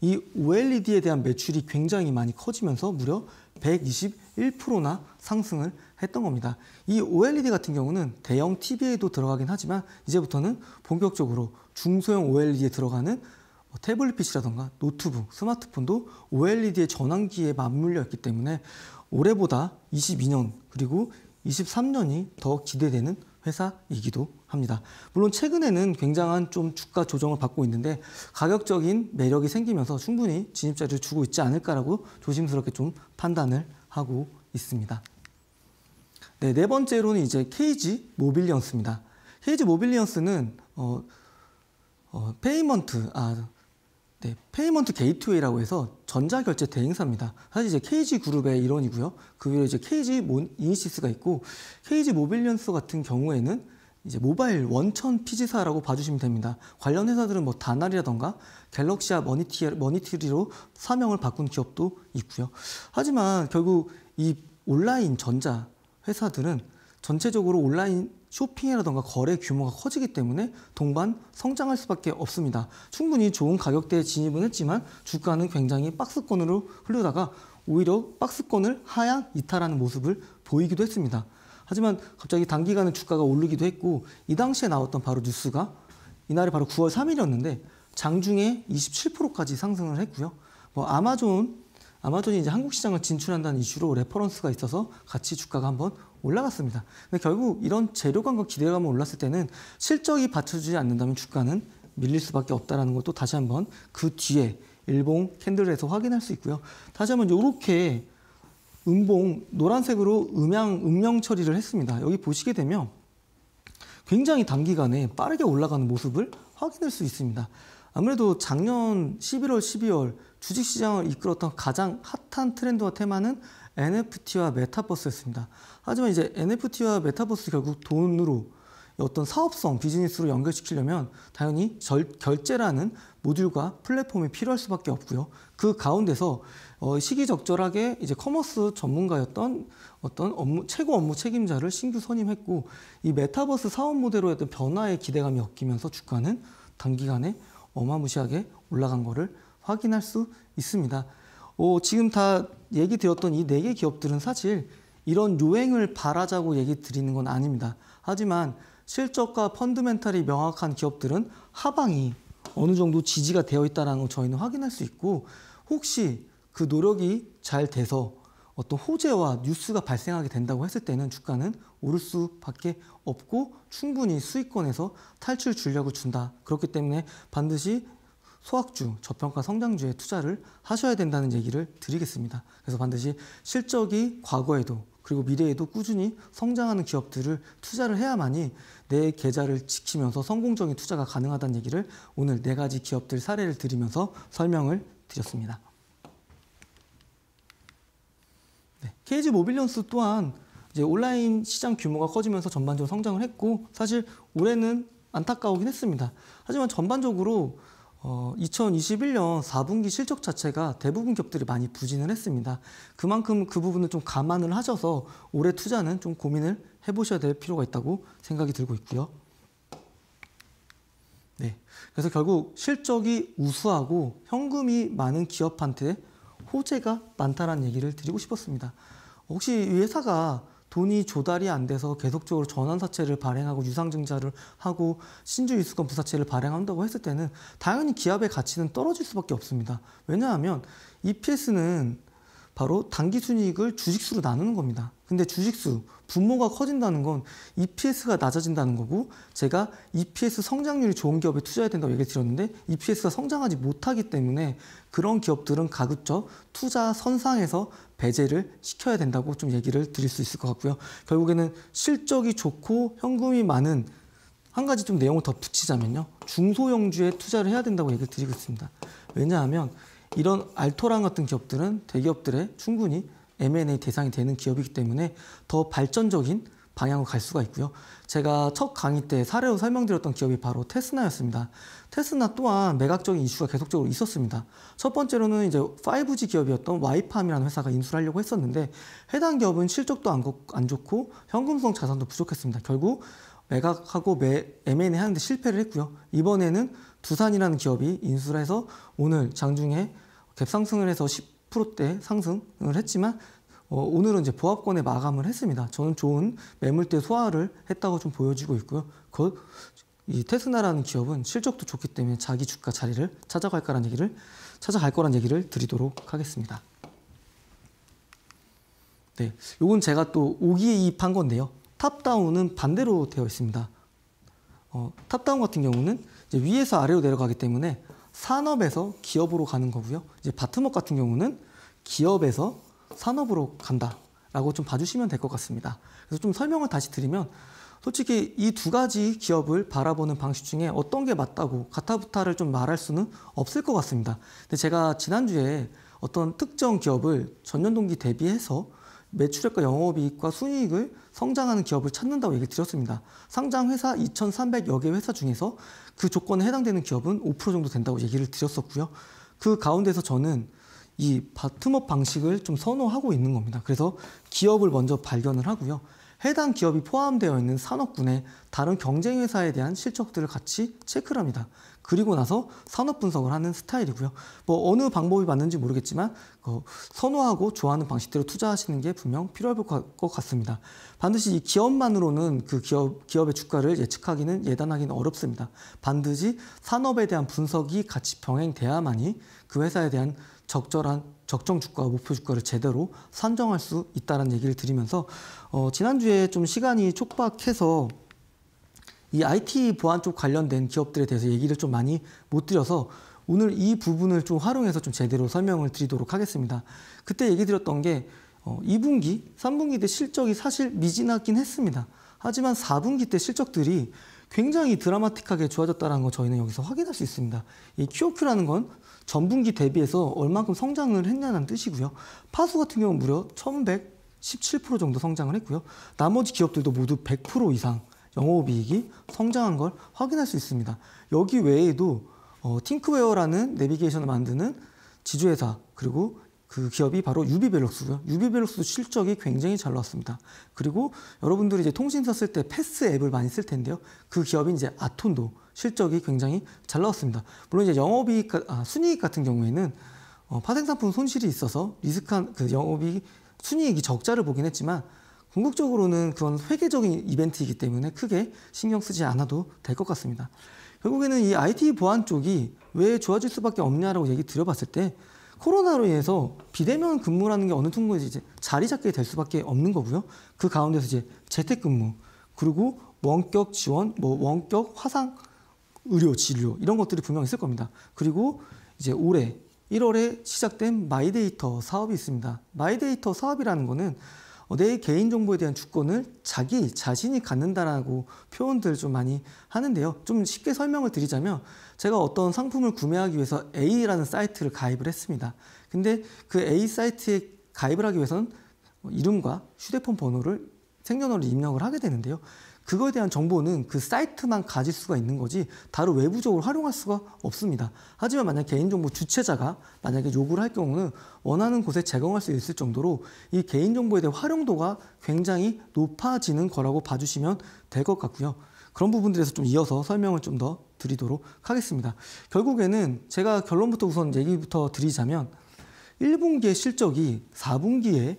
이 OLED에 대한 매출이 굉장히 많이 커지면서 무려 121%나 상승을 했던 겁니다. 이 OLED 같은 경우는 대형 TV에도 들어가긴 하지만 이제부터는 본격적으로 중소형 OLED에 들어가는 뭐 태블릿 PC라던가 노트북, 스마트폰도 OLED의 전환기에 맞물려 있기 때문에 올해보다 22년 그리고 23년이 더 기대되는 회사이기도 합니다. 물론 최근에는 굉장한 좀 주가 조정을 받고 있는데 가격적인 매력이 생기면서 충분히 진입자를 주고 있지 않을까라고 조심스럽게 좀 판단을 하고 있습니다. 네, 네 번째로는 이제 케이지 모빌리언스입니다. 케이지 모빌리언스는 어, 어, 페이먼트 아 네, 페이먼트 게이트웨이라고 해서 전자결제 대행사입니다. 사실 이제 케이지 그룹의 일원이고요. 그 위에 이제 케 KG 이니시스가 있고 케이지 모빌리언스 같은 경우에는 이제 모바일 원천 피지사라고 봐주시면 됩니다. 관련 회사들은 뭐 다날이라던가 갤럭시아 머니티, 머니티리로 사명을 바꾼 기업도 있고요. 하지만 결국 이 온라인 전자 회사들은 전체적으로 온라인 쇼핑이라던가 거래 규모가 커지기 때문에 동반 성장할 수밖에 없습니다. 충분히 좋은 가격대에 진입은 했지만 주가는 굉장히 박스권으로 흘러다가 오히려 박스권을 하향 이탈하는 모습을 보이기도 했습니다. 하지만 갑자기 단기간에 주가가 오르기도 했고 이 당시에 나왔던 바로 뉴스가 이날이 바로 9월 3일이었는데 장중에 27%까지 상승을 했고요. 뭐 아마존 아마존이 이제 한국 시장을 진출한다는 이슈로 레퍼런스가 있어서 같이 주가가 한번 올라갔습니다. 근데 결국 이런 재료감과 기대감을 올랐을 때는 실적이 받쳐주지 않는다면 주가는 밀릴 수밖에 없다는 것도 다시 한번 그 뒤에 일봉 캔들에서 확인할 수 있고요. 다시 한번 이렇게 음봉 노란색으로 음양 음영 처리를 했습니다. 여기 보시게 되면 굉장히 단기간에 빠르게 올라가는 모습을 확인할 수 있습니다. 아무래도 작년 11월, 12월 주식시장을 이끌었던 가장 핫한 트렌드와 테마는 NFT와 메타버스였습니다. 하지만 이제 NFT와 메타버스 결국 돈으로 어떤 사업성, 비즈니스로 연결시키려면 당연히 절, 결제라는 모듈과 플랫폼이 필요할 수밖에 없고요. 그 가운데서 어, 시기적절하게 이제 커머스 전문가였던 어떤 업무, 최고 업무 책임자를 신규 선임했고 이 메타버스 사업 모델로의 어 변화의 기대감이 엮이면서 주가는 단기간에 어마무시하게 올라간 거를 확인할 수 있습니다. 어, 지금 다 얘기 드렸던 이 네 개 기업들은 사실 이런 요행을 바라자고 얘기 드리는 건 아닙니다. 하지만 실적과 펀드멘탈이 명확한 기업들은 하방이 어느 정도 지지가 되어 있다는 걸 저희는 확인할 수 있고 혹시 그 노력이 잘 돼서 어떤 호재와 뉴스가 발생하게 된다고 했을 때는 주가는 오를 수밖에 없고 충분히 수익권에서 탈출 줄력을 준다. 그렇기 때문에 반드시 소학주, 저평가 성장주에 투자를 하셔야 된다는 얘기를 드리겠습니다. 그래서 반드시 실적이 과거에도 그리고 미래에도 꾸준히 성장하는 기업들을 투자를 해야만이 내 계좌를 지키면서 성공적인 투자가 가능하다는 얘기를 오늘 네 가지 기업들 사례를 드리면서 설명을 드렸습니다. 네, KG 모빌런스 또한 이제 온라인 시장 규모가 커지면서 전반적으로 성장을 했고 사실 올해는 안타까우긴 했습니다. 하지만 전반적으로 어, 2021년 4분기 실적 자체가 대부분 기업들이 많이 부진을 했습니다. 그만큼 그 부분을 좀 감안을 하셔서 올해 투자는 좀 고민을 해보셔야 될 필요가 있다고 생각이 들고 있고요. 네. 그래서 결국 실적이 우수하고 현금이 많은 기업한테 호재가 많다라는 얘기를 드리고 싶었습니다. 혹시 이 회사가 돈이 조달이 안 돼서 계속적으로 전환사채를 발행하고 유상증자를 하고 신주유수권 부사채를 발행한다고 했을 때는 당연히 기업의 가치는 떨어질 수밖에 없습니다. 왜냐하면 EPS는 바로 단기 순이익을 주식수로 나누는 겁니다. 근데 주식수, 분모가 커진다는 건 EPS가 낮아진다는 거고 제가 EPS 성장률이 좋은 기업에 투자해야 된다고 얘기를 드렸는데 EPS가 성장하지 못하기 때문에 그런 기업들은 가급적 투자 선상에서 배제를 시켜야 된다고 좀 얘기를 드릴 수 있을 것 같고요. 결국에는 실적이 좋고 현금이 많은 한 가지 좀 내용을 더 붙이자면요. 중소형주에 투자를 해야 된다고 얘기를 드리고 있습니다. 왜냐하면 이런 알토란 같은 기업들은 대기업들의 충분히 M&A 대상이 되는 기업이기 때문에 더 발전적인 방향으로 갈 수가 있고요. 제가 첫 강의 때 사례로 설명드렸던 기업이 바로 테스나였습니다. 테스나 또한 매각적인 이슈가 계속적으로 있었습니다. 첫 번째로는 이제 5G 기업이었던 와이팜이라는 회사가 인수를 하려고 했었는데 해당 기업은 실적도 안, 안 좋고 현금성 자산도 부족했습니다. 결국 매각하고 매, M&A 하는데 실패를 했고요. 이번에는 두산이라는 기업이 인수를 해서 오늘 장중에 갭상승을 해서 10%대 상승을 했지만 어, 오늘은 이제 보합권에 마감을 했습니다. 저는 좋은 매물대 소화를 했다고 좀 보여지고 있고요. 그, 이 테스나라는 기업은 실적도 좋기 때문에 자기 주가 자리를 찾아갈 거란 얘기를 찾아갈 거란 얘기를 드리도록 하겠습니다. 네, 요건 제가 또 오기이입한 건데요. 탑다운은 반대로 되어 있습니다. 어, 탑다운 같은 경우는 위에서 아래로 내려가기 때문에 산업에서 기업으로 가는 거고요. 이제 바텀업 같은 경우는 기업에서 산업으로 간다라고 좀 봐주시면 될 것 같습니다. 그래서 좀 설명을 다시 드리면 솔직히 이 두 가지 기업을 바라보는 방식 중에 어떤 게 맞다고 가타부타를 좀 말할 수는 없을 것 같습니다. 근데 제가 지난주에 어떤 특정 기업을 전년 동기 대비해서 매출액과 영업이익과 순이익을 성장하는 기업을 찾는다고 얘기 드렸습니다. 상장 회사 2,300여 개 회사 중에서 그 조건에 해당되는 기업은 5% 정도 된다고 얘기를 드렸었고요. 그 가운데서 저는 이 바텀업 방식을 좀 선호하고 있는 겁니다. 그래서 기업을 먼저 발견을 하고요. 해당 기업이 포함되어 있는 산업군의 다른 경쟁 회사에 대한 실적들을 같이 체크를 합니다. 그리고 나서 산업 분석을 하는 스타일이고요. 뭐 어느 방법이 맞는지 모르겠지만 어, 선호하고 좋아하는 방식대로 투자하시는 게 분명 필요할 것 같습니다. 반드시 이 기업만으로는 그 기업, 기업의 주가를 예측하기는 예단하기는 어렵습니다. 반드시 산업에 대한 분석이 같이 병행돼야만이 그 회사에 대한 적절한 적정 주가와 목표 주가를 제대로 산정할 수 있다는 얘기를 드리면서 어, 지난주에 좀 시간이 촉박해서 이 IT 보안 쪽 관련된 기업들에 대해서 얘기를 좀 많이 못 드려서 오늘 이 부분을 좀 활용해서 좀 제대로 설명을 드리도록 하겠습니다. 그때 얘기 드렸던 게 어, 2분기, 3분기 때 실적이 사실 미진하긴 했습니다. 하지만 4분기 때 실적들이 굉장히 드라마틱하게 좋아졌다는 걸 저희는 여기서 확인할 수 있습니다. 이 QOQ라는 건 전분기 대비해서 얼만큼 성장을 했냐는 뜻이고요. 파수 같은 경우는 무려 1117% 정도 성장을 했고요. 나머지 기업들도 모두 100% 이상 영업이익이 성장한 걸 확인할 수 있습니다. 여기 외에도 어, 팅크웨어라는 내비게이션을 만드는 지주회사 그리고 그 기업이 바로 유비벨록스고요. 유비벨록스 도 실적이 굉장히 잘 나왔습니다. 그리고 여러분들이 이제 통신사 을때 패스 앱을 많이 쓸 텐데요. 그 기업이 이제 아톤도 실적이 굉장히 잘 나왔습니다. 물론 이제 영업이익, 아, 순이익 같은 경우에는 어, 파생상품 손실이 있어서 리스크한 그 영업이익, 순이익이 적자를 보긴 했지만 궁극적으로는 그런 회계적인 이벤트이기 때문에 크게 신경 쓰지 않아도 될 것 같습니다. 결국에는 이 IT 보안 쪽이 왜 좋아질 수밖에 없냐라고 얘기 드려봤을 때 코로나로 인해서 비대면 근무라는 게 어느 순간에 이제 자리 잡게 될 수밖에 없는 거고요. 그 가운데서 이제 재택근무 그리고 원격 지원, 뭐 원격 화상 의료 진료 이런 것들이 분명 있을 겁니다. 그리고 이제 올해 1월에 시작된 마이데이터 사업이 있습니다. 마이데이터 사업이라는 거는 어, 내 개인정보에 대한 주권을 자기 자신이 갖는다라고 표현들을 좀 많이 하는데요. 좀 쉽게 설명을 드리자면 제가 어떤 상품을 구매하기 위해서 A라는 사이트를 가입을 했습니다. 근데 그 A 사이트에 가입을 하기 위해서는 이름과 휴대폰 번호를 생년월일 입력을 하게 되는데요. 그거에 대한 정보는 그 사이트만 가질 수가 있는 거지 다른 외부적으로 활용할 수가 없습니다. 하지만 만약 개인정보 주체자가 만약에 요구를 할 경우는 원하는 곳에 제공할 수 있을 정도로 이 개인정보에 대한 활용도가 굉장히 높아지는 거라고 봐주시면 될 것 같고요. 그런 부분들에서 좀 이어서 설명을 좀 더 드리도록 하겠습니다. 결국에는 제가 결론부터 우선 얘기부터 드리자면 1분기의 실적이 4분기에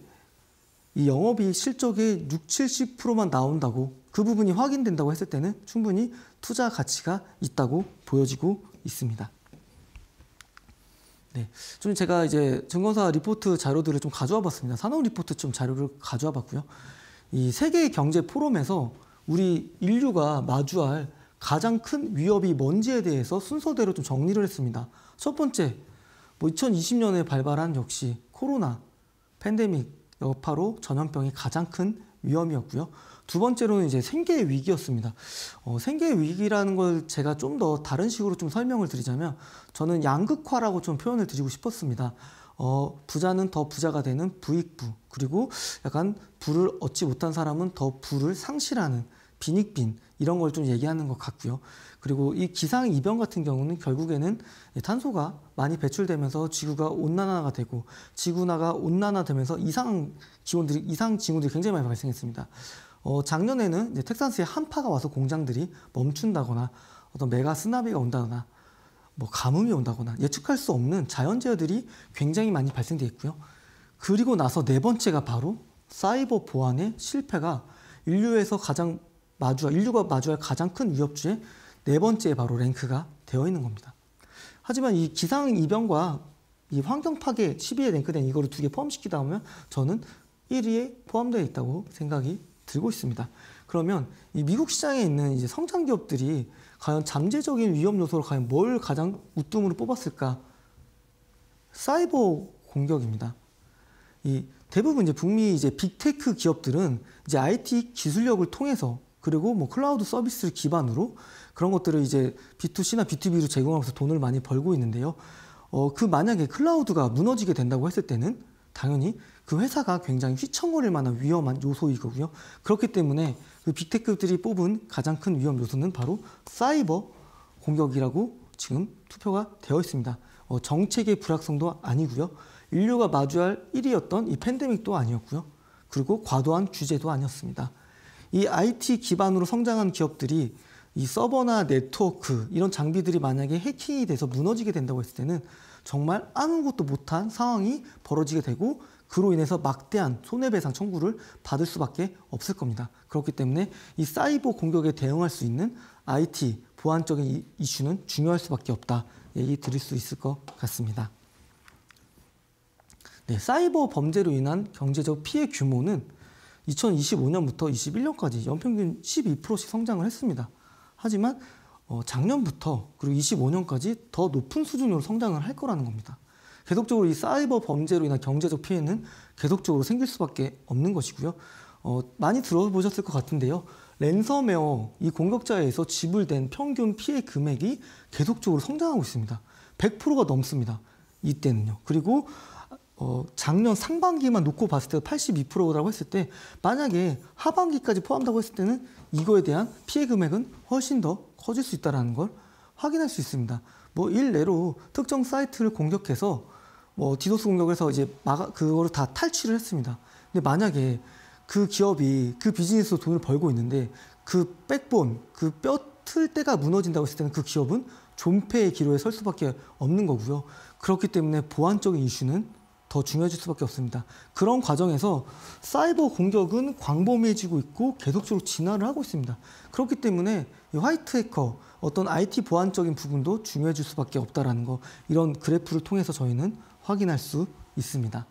이영업이 실적의 6, 70%만 나온다고 그 부분이 확인된다고 했을 때는 충분히 투자 가치가 있다고 보여지고 있습니다. 네, 좀 제가 이제 증권사 리포트 자료들을 좀 가져와 봤습니다. 산업 리포트 좀 자료를 가져와 봤고요. 이 세계 경제 포럼에서 우리 인류가 마주할 가장 큰 위협이 뭔지에 대해서 순서대로 좀 정리를 했습니다. 첫 번째, 뭐 2020년에 발발한 역시 코로나 팬데믹 여파로 전염병이 가장 큰 위험이었고요. 두 번째로는 이제 생계의 위기였습니다. 어, 생계의 위기라는 걸 제가 좀 더 다른 식으로 좀 설명을 드리자면 저는 양극화라고 좀 표현을 드리고 싶었습니다. 어, 부자는 더 부자가 되는 부익부 그리고 약간 부를 얻지 못한 사람은 더 부를 상실하는 빈익빈 이런 걸 좀 얘기하는 것 같고요. 그리고 이 기상 이변 같은 경우는 결국에는 탄소가 많이 배출되면서 지구가 온난화가 되고 지구나가 온난화되면서 이상 기온들이 이상 징후들이 굉장히 많이 발생했습니다. 어, 작년에는 텍사스에 한파가 와서 공장들이 멈춘다거나 어떤 메가 스나비가 온다거나 뭐 가뭄이 온다거나 예측할 수 없는 자연재해들이 굉장히 많이 발생되어 있고요. 그리고 나서 네 번째가 바로 사이버 보안의 실패가 인류에서 가장 마주할 인류가 마주할 가장 큰 위협 중에 네 번째 바로 랭크가 되어 있는 겁니다. 하지만 이 기상 이변과 이 환경 파괴 12에 랭크된 이거를 두 개 포함시키다 보면 저는 1위에 포함되어 있다고 생각이 들고 있습니다. 그러면 이 미국 시장에 있는 이제 성장 기업들이 과연 잠재적인 위험 요소로 과연 뭘 가장 우뜸으로 뽑았을까? 사이버 공격입니다. 이 대부분 이제 북미 이제 빅테크 기업들은 이제 IT 기술력을 통해서 그리고 뭐 클라우드 서비스를 기반으로 그런 것들을 이제 B2C나 B2B로 제공하면서 돈을 많이 벌고 있는데요. 어, 그 만약에 클라우드가 무너지게 된다고 했을 때는 당연히 그 회사가 굉장히 휘청거릴 만한 위험한 요소이거고요. 그렇기 때문에 그 빅테크들이 뽑은 가장 큰 위험 요소는 바로 사이버 공격이라고 지금 투표가 되어 있습니다. 어, 정책의 불확성도 아니고요. 인류가 마주할 일이었던이 팬데믹도 아니었고요. 그리고 과도한 규제도 아니었습니다. 이 IT 기반으로 성장한 기업들이 이 서버나 네트워크 이런 장비들이 만약에 해킹이 돼서 무너지게 된다고 했을 때는 정말 아무것도 못한 상황이 벌어지게 되고 그로 인해서 막대한 손해배상 청구를 받을 수밖에 없을 겁니다. 그렇기 때문에 이 사이버 공격에 대응할 수 있는 IT 보안적인 이슈는 중요할 수밖에 없다. 얘기 드릴 수 있을 것 같습니다. 네, 사이버 범죄로 인한 경제적 피해 규모는 2025년부터 21년까지 연평균 12%씩 성장을 했습니다. 하지만 어, 작년부터 그리고 25년까지 더 높은 수준으로 성장을 할 거라는 겁니다. 계속적으로 이 사이버 범죄로 인한 경제적 피해는 계속적으로 생길 수밖에 없는 것이고요. 어, 많이 들어보셨을 것 같은데요. 랜섬웨어 이 공격자에서 지불된 평균 피해 금액이 계속적으로 성장하고 있습니다. 100%가 넘습니다. 이때는요. 그리고 어, 작년 상반기만 놓고 봤을 때 82%라고 했을 때 만약에 하반기까지 포함한다고 했을 때는 이거에 대한 피해 금액은 훨씬 더 커질 수 있다는 걸 확인할 수 있습니다. 뭐 일례로 특정 사이트를 공격해서 뭐 디도스 공격해서 이제 막아 그거를 다 탈취를 했습니다. 근데 만약에 그 기업이 그 비즈니스로 돈을 벌고 있는데 그 백본 그 뼈 틀때가 무너진다고 했을 때는 그 기업은 존폐의 기로에 설 수밖에 없는 거고요. 그렇기 때문에 보안적인 이슈는 더 중요해질 수밖에 없습니다. 그런 과정에서 사이버 공격은 광범위해지고 있고 계속적으로 진화를 하고 있습니다. 그렇기 때문에 화이트 해커, 어떤 IT 보안적인 부분도 중요해질 수밖에 없다라는 거 이런 그래프를 통해서 저희는 확인할 수 있습니다.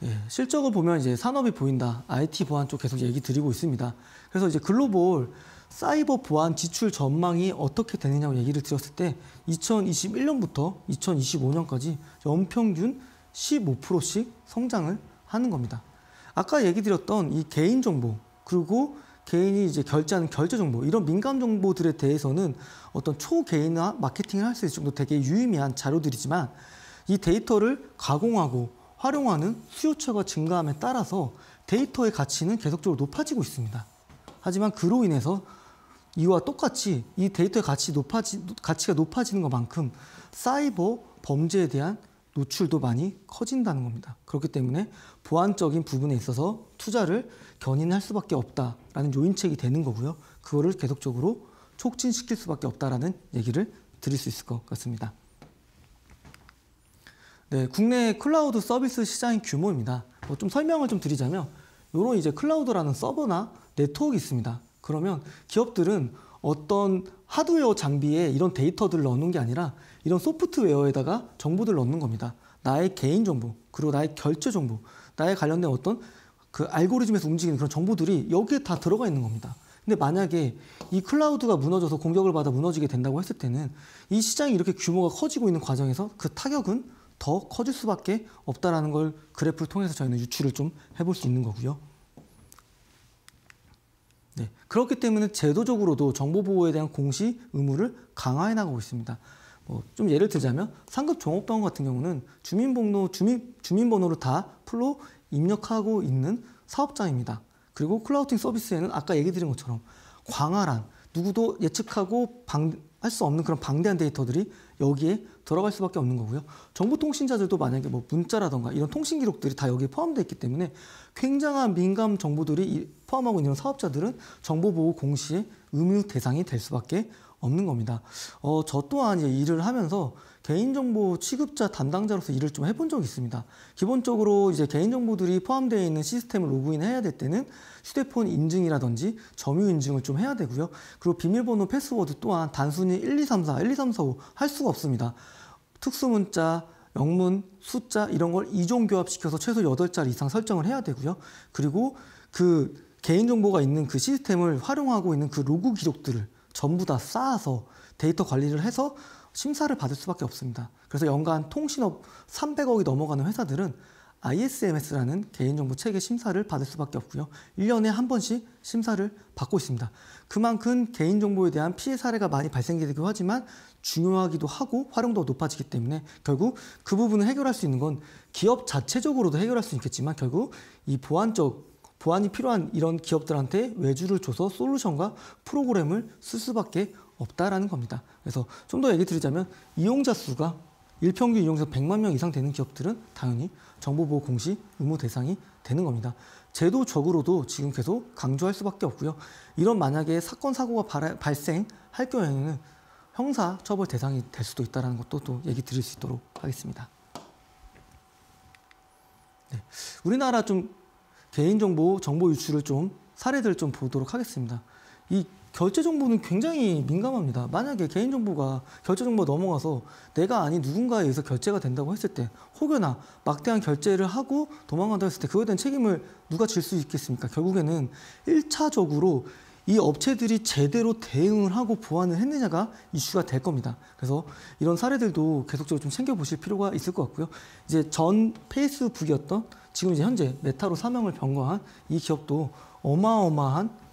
네, 실적을 보면 이제 산업이 보인다. IT 보안 쪽 계속 얘기 드리고 있습니다. 그래서 이제 글로벌 사이버 보안 지출 전망이 어떻게 되느냐고 얘기를 드렸을 때 2021년부터 2025년까지 연평균 15%씩 성장을 하는 겁니다. 아까 얘기 드렸던 이 개인 정보 그리고 개인이 이제 결제하는 결제 정보 이런 민감 정보들에 대해서는 어떤 초개인화 마케팅을 할 수 있을 정도 되게 유의미한 자료들이지만 이 데이터를 가공하고 활용하는 수요처가 증가함에 따라서 데이터의 가치는 계속적으로 높아지고 있습니다. 하지만 그로 인해서 이와 똑같이 이 데이터의 가치 높아지, 가치가 높아지는 것만큼 사이버 범죄에 대한 노출도 많이 커진다는 겁니다. 그렇기 때문에 보안적인 부분에 있어서 투자를 견인할 수밖에 없다라는 요인책이 되는 거고요. 그거를 계속적으로 촉진시킬 수밖에 없다라는 얘기를 드릴 수 있을 것 같습니다. 네, 국내 클라우드 서비스 시장의 규모입니다. 뭐좀 설명을 좀 드리자면 이런 이제 클라우드라는 서버나 네트워크 있습니다. 그러면 기업들은 어떤 하드웨어 장비에 이런 데이터들을 넣는 게 아니라 이런 소프트웨어에다가 정보들을 넣는 겁니다. 나의 개인 정보, 그리고 나의 결제 정보, 나의 관련된 어떤 그 알고리즘에서 움직이는 그런 정보들이 여기에 다 들어가 있는 겁니다. 근데 만약에 이 클라우드가 무너져서 공격을 받아 무너지게 된다고 했을 때는 이 시장이 이렇게 규모가 커지고 있는 과정에서 그 타격은 더 커질 수밖에 없다라는 걸 그래프를 통해서 저희는 유추를 좀 해볼 수 있는 거고요. 그렇기 때문에 제도적으로도 정보보호에 대한 공시 의무를 강화해 나가고 있습니다. 뭐 좀 예를 들자면 상급 종업원 같은 경우는 주민번호, 주민, 주민번호를 다 풀로 입력하고 있는 사업자입니다. 그리고 클라우팅 서비스에는 아까 얘기 드린 것처럼 광활한 누구도 예측하고 방, 할수 없는 그런 방대한 데이터들이 여기에 들어갈 수밖에 없는 거고요. 정보통신자들도 만약에 뭐 문자라던가 이런 통신 기록들이 다 여기에 포함되어 있기 때문에 굉장한 민감 정보들이 포함하고 있는 사업자들은 정보보호 공시의 의무 대상이 될 수밖에 없는 겁니다. 어, 저 또한 이제 일을 하면서 개인정보 취급자 담당자로서 일을 좀 해본 적이 있습니다. 기본적으로 이제 개인정보들이 포함되어 있는 시스템을 로그인해야 될 때는 휴대폰 인증이라든지 점유 인증을 좀 해야 되고요. 그리고 비밀번호 패스워드 또한 단순히 1234, 12345 할 수가 없습니다. 특수문자, 영문, 숫자 이런 걸 이종 교합시켜서 최소 8자리 이상 설정을 해야 되고요. 그리고 그 개인정보가 있는 그 시스템을 활용하고 있는 그 로그 기록들을 전부 다 쌓아서 데이터 관리를 해서 심사를 받을 수밖에 없습니다. 그래서 연간 통신업 300억이 넘어가는 회사들은 ISMS라는 개인정보 체계 심사를 받을 수밖에 없고요. 1년에 한 번씩 심사를 받고 있습니다. 그만큼 개인정보에 대한 피해 사례가 많이 발생되기도 하지만 중요하기도 하고 활용도가 높아지기 때문에 결국 그 부분을 해결할 수 있는 건 기업 자체적으로도 해결할 수 있겠지만 결국 이 보안적 보안이 필요한 이런 기업들한테 외주를 줘서 솔루션과 프로그램을 쓸 수밖에 없다라는 겁니다. 그래서 좀 더 얘기 드리자면 이용자 수가 일평균 이용자 100만 명 이상 되는 기업들은 당연히 정보보호 공시 의무 대상이 되는 겁니다. 제도적으로도 지금 계속 강조할 수밖에 없고요. 이런 만약에 사건 사고가 발, 발생할 경우에는 형사 처벌 대상이 될 수도 있다는 것도 또 얘기 드릴 수 있도록 하겠습니다. 네. 우리나라 좀 개인정보 정보 유출을 좀 사례들 을좀 보도록 하겠습니다. 이 결제 정보는 굉장히 민감합니다. 만약에 개인 정보가 결제 정보 넘어가서 내가 아닌 누군가에 의해서 결제가 된다고 했을 때 혹여나 막대한 결제를 하고 도망간다 했을 때 그거에 대한 책임을 누가 질 수 있겠습니까? 결국에는 1차적으로이 업체들이 제대로 대응을 하고 보완을 했느냐가 이슈가 될 겁니다. 그래서 이런 사례들도 계속적으로 좀 챙겨보실 필요가 있을 것 같고요. 이제 전 페이스북이었던 지금 이제 현재 메타로 사명을 변경한 이 기업도 어마어마한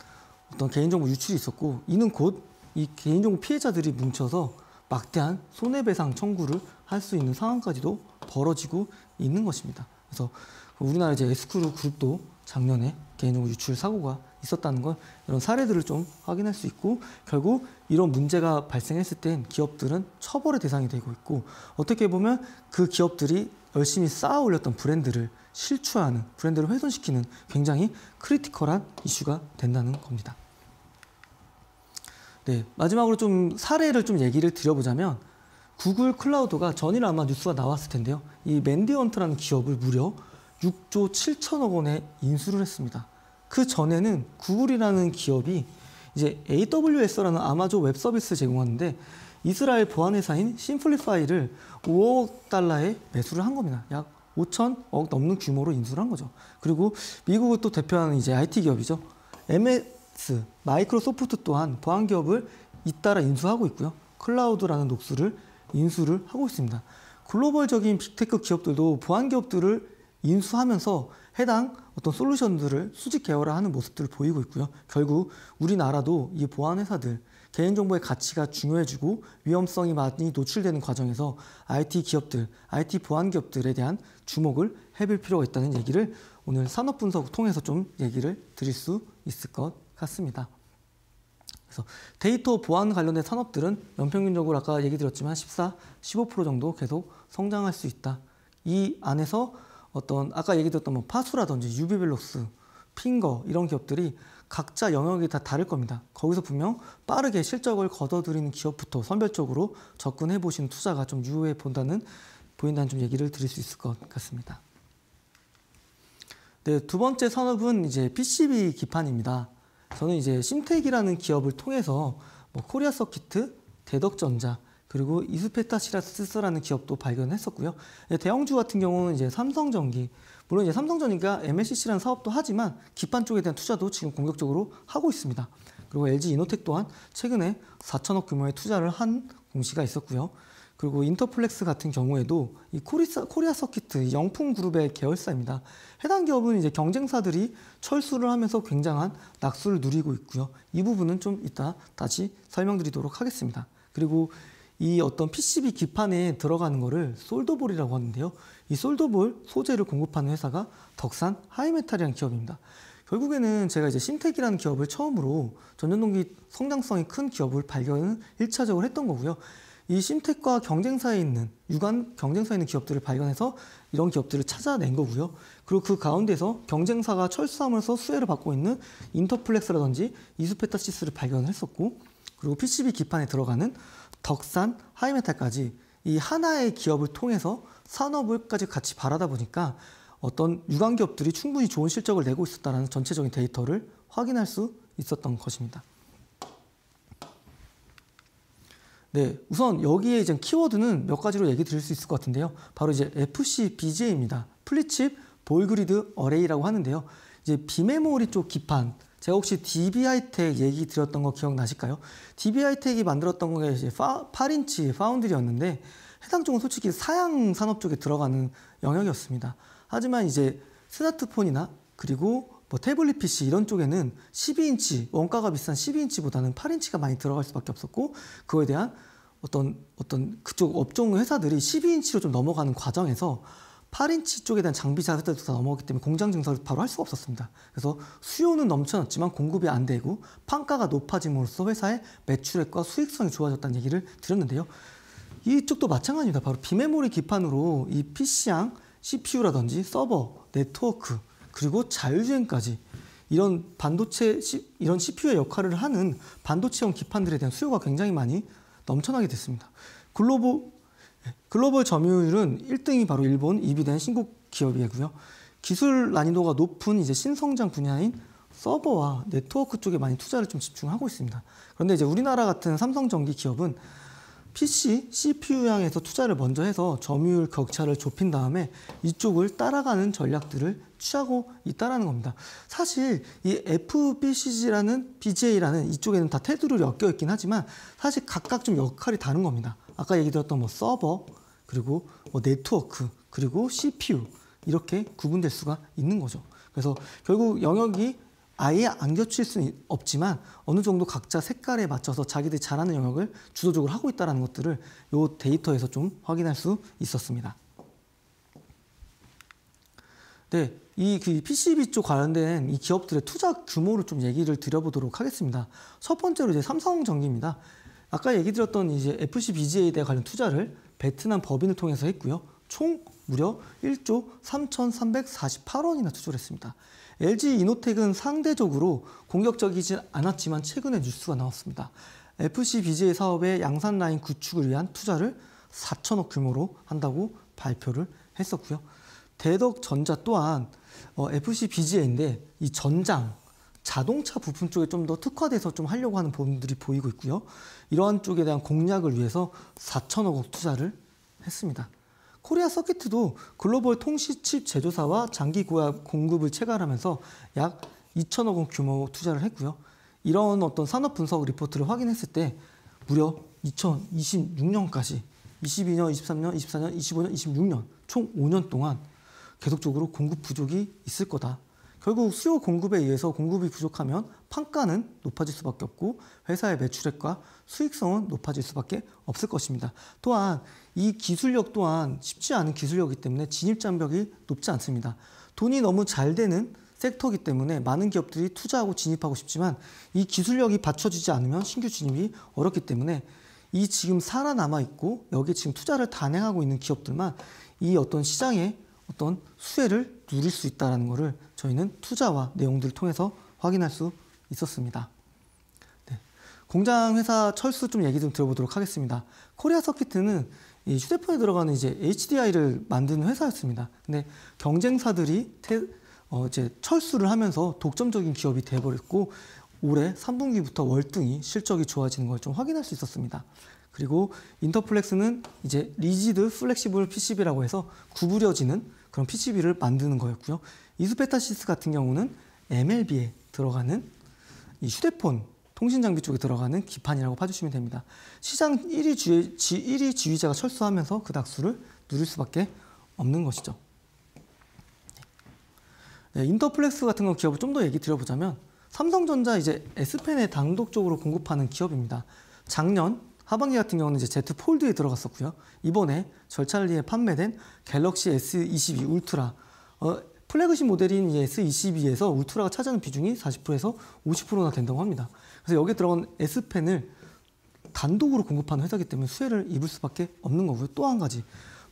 어떤 개인정보 유출이 있었고 이는 곧 이 개인정보 피해자들이 뭉쳐서 막대한 손해배상 청구를 할 수 있는 상황까지도 벌어지고 있는 것입니다. 그래서 그 우리나라 이제 에스크루 그룹도 작년에 개인정보 유출 사고가 있었다는 걸 이런 사례들을 좀 확인할 수 있고 결국 이런 문제가 발생했을 땐 기업들은 처벌의 대상이 되고 있고 어떻게 보면 그 기업들이 열심히 쌓아 올렸던 브랜드를 실추하는 브랜드를 훼손시키는 굉장히 크리티컬한 이슈가 된다는 겁니다. 네, 마지막으로 좀 사례를 좀 얘기를 드려보자면 구글 클라우드가 전일 아마 뉴스가 나왔을 텐데요. 이 맨디언트라는 기업을 무려 6조 7천억 원에 인수를 했습니다. 그 전에는 구글이라는 기업이 이제 AWS라는 아마존 웹 서비스 제공하는데 이스라엘 보안회사인 심플리파이를 5억 달러에 매수를 한 겁니다. 약 5천억 넘는 규모로 인수를 한 거죠. 그리고 미국을 또 대표하는 이제 IT 기업이죠. 갤스 마이크로소프트 또한 보안 기업을 잇따라 인수하고 있고요. 클라우드라는 녹수를 인수를 하고 있습니다. 글로벌적인 빅테크 기업들도 보안 기업들을 인수하면서 해당 어떤 솔루션들을 수직 계열화하는 모습들을 보이고 있고요. 결국 우리나라도 이 보안 회사들 개인정보의 가치가 중요해지고 위험성이 많이 노출되는 과정에서 IT 기업들, IT 보안 기업들에 대한 주목을 해볼 필요가 있다는 얘기를 오늘 산업 분석 통해서 좀 얘기를 드릴 수 있을 것 같습니다. 그래서 데이터 보안 관련된 산업들은 연평균적으로 아까 얘기 드렸지만 14, 15% 정도 계속 성장할 수 있다. 이 안에서 어떤 아까 얘기 드렸던 뭐 파수라든지 유비벨록스, 핑거 이런 기업들이 각자 영역이 다 다를 겁니다. 거기서 분명 빠르게 실적을 거둬들이는 기업부터 선별적으로 접근해 보시는 투자가 좀 유효해 본다는 보인다는 좀 얘기를 드릴 수 있을 것 같습니다. 네, 두 번째 산업은 이제 PCB 기판입니다. 저는 이제 신텍이라는 기업을 통해서 뭐 코리아 서키트, 대덕전자, 그리고 이스페타시라스스라는 기업도 발견했었고요. 예, 대형주 같은 경우는 이제 삼성전기, 물론 이제 삼성전기가 MLCC라는 사업도 하지만 기판 쪽에 대한 투자도 지금 공격적으로 하고 있습니다. 그리고 LG 이노텍 또한 최근에 4천억 규모의 투자를 한 공시가 있었고요. 그리고 인터플렉스 같은 경우에도 이 코리사, 코리아 서키트 영풍 그룹의 계열사입니다. 해당 기업은 이제 경쟁사들이 철수를 하면서 굉장한 낙수를 누리고 있고요. 이 부분은 좀 이따 다시 설명드리도록 하겠습니다. 그리고 이 어떤 PCB 기판에 들어가는 거를 솔더볼이라고 하는데요. 이 솔더볼 소재를 공급하는 회사가 덕산 하이메탈이라 기업입니다. 결국에는 제가 이제 신텍이라는 기업을 처음으로 전년동기 성장성이 큰 기업을 발견 1차적으로 했던 거고요. 이 심텍과 경쟁사에 있는 유관 경쟁사에 있는 기업들을 발견해서 이런 기업들을 찾아낸 거고요. 그리고 그 가운데서 경쟁사가 철수함으로써 수혜를 받고 있는 인터플렉스라든지 이수페타시스를 발견했었고 그리고 PCB 기판에 들어가는 덕산, 하이메탈까지 이 하나의 기업을 통해서 산업을까지 같이 바라다 보니까 어떤 유관 기업들이 충분히 좋은 실적을 내고 있었다는 전체적인 데이터를 확인할 수 있었던 것입니다. 네, 우선 여기에 이제 키워드는 몇 가지로 얘기 드릴 수 있을 것 같은데요. 바로 이제 FCBJ입니다. 플리칩 볼그리드 어레이라고 하는데요. 이제 비메모리 쪽 기판. 제가 혹시 DB하이텍 얘기 드렸던 거 기억나실까요? DB하이텍이 만들었던 게 이제 파, 8인치 파운드리였는데 해당 쪽은 솔직히 사양 산업 쪽에 들어가는 영역이었습니다. 하지만 이제 스마트폰이나 그리고 뭐 태블릿 PC 이런 쪽에는 12인치 원가가 비싼 12인치보다는 8인치가 많이 들어갈 수밖에 없었고 그거에 대한 어떤 어떤 그쪽 업종 회사들이 12인치로 좀 넘어가는 과정에서 8인치 쪽에 대한 장비 자세들도 다 넘어갔기 때문에 공장 증설을 바로 할 수가 없었습니다. 그래서 수요는 넘쳐났지만 공급이 안 되고 판가가 높아짐으로써 회사의 매출액과 수익성이 좋아졌다는 얘기를 드렸는데요. 이쪽도 마찬가지입니다. 바로 비메모리 기판으로 이 p c 향 CPU라든지 서버, 네트워크 그리고 자율주행까지 이런 반도체 이런 CPU의 역할을 하는 반도체형 기판들에 대한 수요가 굉장히 많이 넘쳐나게 됐습니다. 글로벌 예, 글로벌 점유율은 1등이 바로 일본, 이비된 신국 기업이고요. 기술 난이도가 높은 이제 신성장 분야인 서버와 네트워크 쪽에 많이 투자를 좀 집중하고 있습니다. 그런데 이제 우리나라 같은 삼성전기 기업은 PC, CPU 향에서 투자를 먼저 해서 점유율 격차를 좁힌 다음에 이쪽을 따라가는 전략들을 취하고 있다라는 겁니다. 사실 이 FBCG라는 BJ라는 이쪽에는 다테두리를 엮여 있긴 하지만 사실 각각 좀 역할이 다른 겁니다. 아까 얘기 드렸던 뭐 서버, 그리고 뭐 네트워크, 그리고 CPU 이렇게 구분될 수가 있는 거죠. 그래서 결국 영역이 아예 안 겹칠 수는 없지만 어느 정도 각자 색깔에 맞춰서 자기들이 잘하는 영역을 주도적으로 하고 있다는 것들을 이 데이터에서 좀 확인할 수 있었습니다. 네, 이 그 PCB 쪽 관련된 이 기업들의 투자 규모를 좀 얘기를 드려보도록 하겠습니다. 첫 번째로 이제 삼성전기입니다. 아까 얘기 드렸던 이제 FCBGA에 대한 관련 투자를 베트남 법인을 통해서 했고요. 총 무려 1조 3,348원이나 투자를 했습니다. LG 이노텍은 상대적으로 공격적이진 않았지만 최근에 뉴스가 나왔습니다. FC BJ 사업의 양산 라인 구축을 위한 투자를 4천억 규모로 한다고 발표를 했었고요. 대덕전자 또한 FC 어, BJ인데 이 전장 자동차 부품 쪽에 좀 더 특화돼서 좀 하려고 하는 부 분들이 보이고 있고요. 이러한 쪽에 대한 공략을 위해서 4천억 투자를 했습니다. 코리아 서킷도 글로벌 통신칩 제조사와 장기 구약 공급을 체결하면서 약 2천억 원 규모 투자를 했고요. 이런 어떤 산업 분석 리포트를 확인했을 때 무려 2026년까지 22년, 23년, 24년, 25년, 26년 총 5년 동안 계속적으로 공급 부족이 있을 거다. 결국 수요 공급에 의해서 공급이 부족하면 판가는 높아질 수밖에 없고 회사의 매출액과 수익성은 높아질 수밖에 없을 것입니다. 또한 이 기술력 또한 쉽지 않은 기술력이기 때문에 진입 장벽이 높지 않습니다. 돈이 너무 잘 되는 섹터이기 때문에 많은 기업들이 투자하고 진입하고 싶지만 이 기술력이 받쳐지지 않으면 신규 진입이 어렵기 때문에 이 지금 살아남아 있고 여기에 지금 투자를 단행하고 있는 기업들만 이 어떤 시장의 어떤 수혜를 누릴 수 있다는 것을 저희는 투자와 내용들을 통해서 확인할 수 있었습니다. 네. 공장회사 철수 좀 얘기 좀 들어보도록 하겠습니다. 코리아 서트는 이 휴대폰에 들어가는 이제 HDI를 만드는 회사였습니다. 근데 경쟁사들이 태, 어, 이제 철수를 하면서 독점적인 기업이 돼버렸고 올해 3분기부터 월등히 실적이 좋아지는 걸 좀 확인할 수 있었습니다. 그리고 인터플렉스는 이제 리지드 플렉시블 PCB라고 해서 구부려지는 그런 PCB를 만드는 거였고요. 이스페타시스 같은 경우는 MLB에 들어가는 이 휴대폰 통신 장비 쪽에 들어가는 기판이라고 봐주시면 됩니다. 시장 1위, 주의, 1위 지휘자가 철수하면서 그 낙수를 누릴 수밖에 없는 것이죠. 네, 인터플렉스 같은 건 기업을 좀 더 얘기 드려보자면 삼성전자 이제 S펜의 단독적으로 공급하는 기업입니다. 작년 하반기 같은 경우는 이제 Z 폴드에 들어갔었고요. 이번에 절찬리에 판매된 갤럭시 S22 울트라 어, 플래그십 모델인 S22에서 울트라가 차지하는 비중이 40%에서 50%나 된다고 합니다. 그래서 여기 에 들어간 S펜을 단독으로 공급하는 회사기 때문에 수혜를 입을 수밖에 없는 거고요. 또 한 가지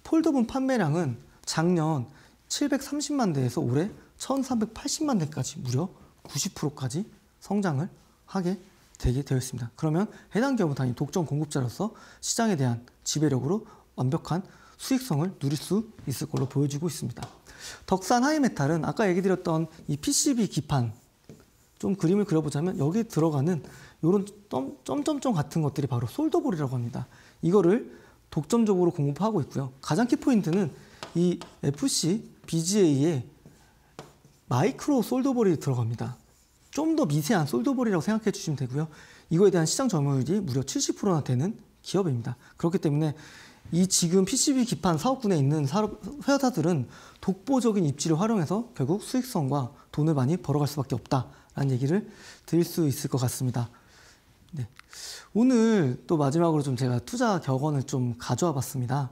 폴더본 판매량은 작년 730만 대에서 올해 1,380만 대까지 무려 90%까지 성장을 하게 되게 되었습니다. 그러면 해당 기업은 당연히 독점 공급자로서 시장에 대한 지배력으로 완벽한 수익성을 누릴 수 있을 걸로 보여지고 있습니다. 덕산 하이메탈은 아까 얘기 드렸던 이 PCB 기판 좀 그림을 그려보자면 여기 들어가는 이런 점점점 같은 것들이 바로 솔더볼이라고 합니다. 이거를 독점적으로 공급하고 있고요. 가장 키포인트는 이 FC BGA에 마이크로 솔더볼이 들어갑니다. 좀 더 미세한 솔더볼이라고 생각해 주시면 되고요. 이거에 대한 시장 점유율이 무려 70%나 되는 기업입니다. 그렇기 때문에 이 지금 PCB 기판 사업군에 있는 회사들은 독보적인 입지를 활용해서 결국 수익성과 돈을 많이 벌어갈 수밖에 없다. 라는 얘기를 드릴 수 있을 것 같습니다. 네. 오늘 또 마지막으로 좀 제가 투자 격언을 좀 가져와 봤습니다.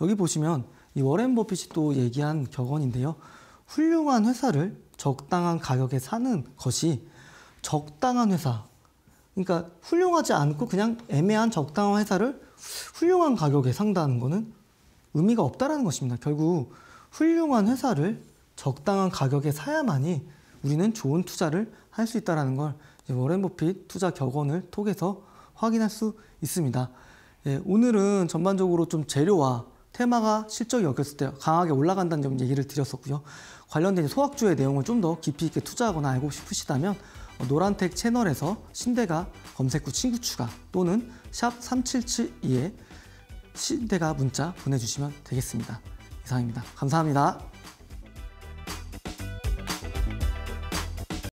여기 보시면 이 워렌 버핏이 또 얘기한 격언인데요. 훌륭한 회사를 적당한 가격에 사는 것이 적당한 회사. 그러니까 훌륭하지 않고 그냥 애매한 적당한 회사를 훌륭한 가격에 상다는 것은 의미가 없다라는 것입니다. 결국 훌륭한 회사를 적당한 가격에 사야만이 우리는 좋은 투자를 할 수 있다는 걸 워렌 버핏 투자 격언을 통해서 확인할 수 있습니다. 예, 오늘은 전반적으로 좀 재료와 테마가 실적이 엮였을 때 강하게 올라간다는 점 얘기를 드렸었고요. 관련된 소학주의 내용을 좀 더 깊이 있게 투자하거나 알고 싶으시다면 어, 노란텍 채널에서 신대가 검색 후 친구 추가 또는 샵 3772에 신대가 문자 보내주시면 되겠습니다. 이상입니다. 감사합니다.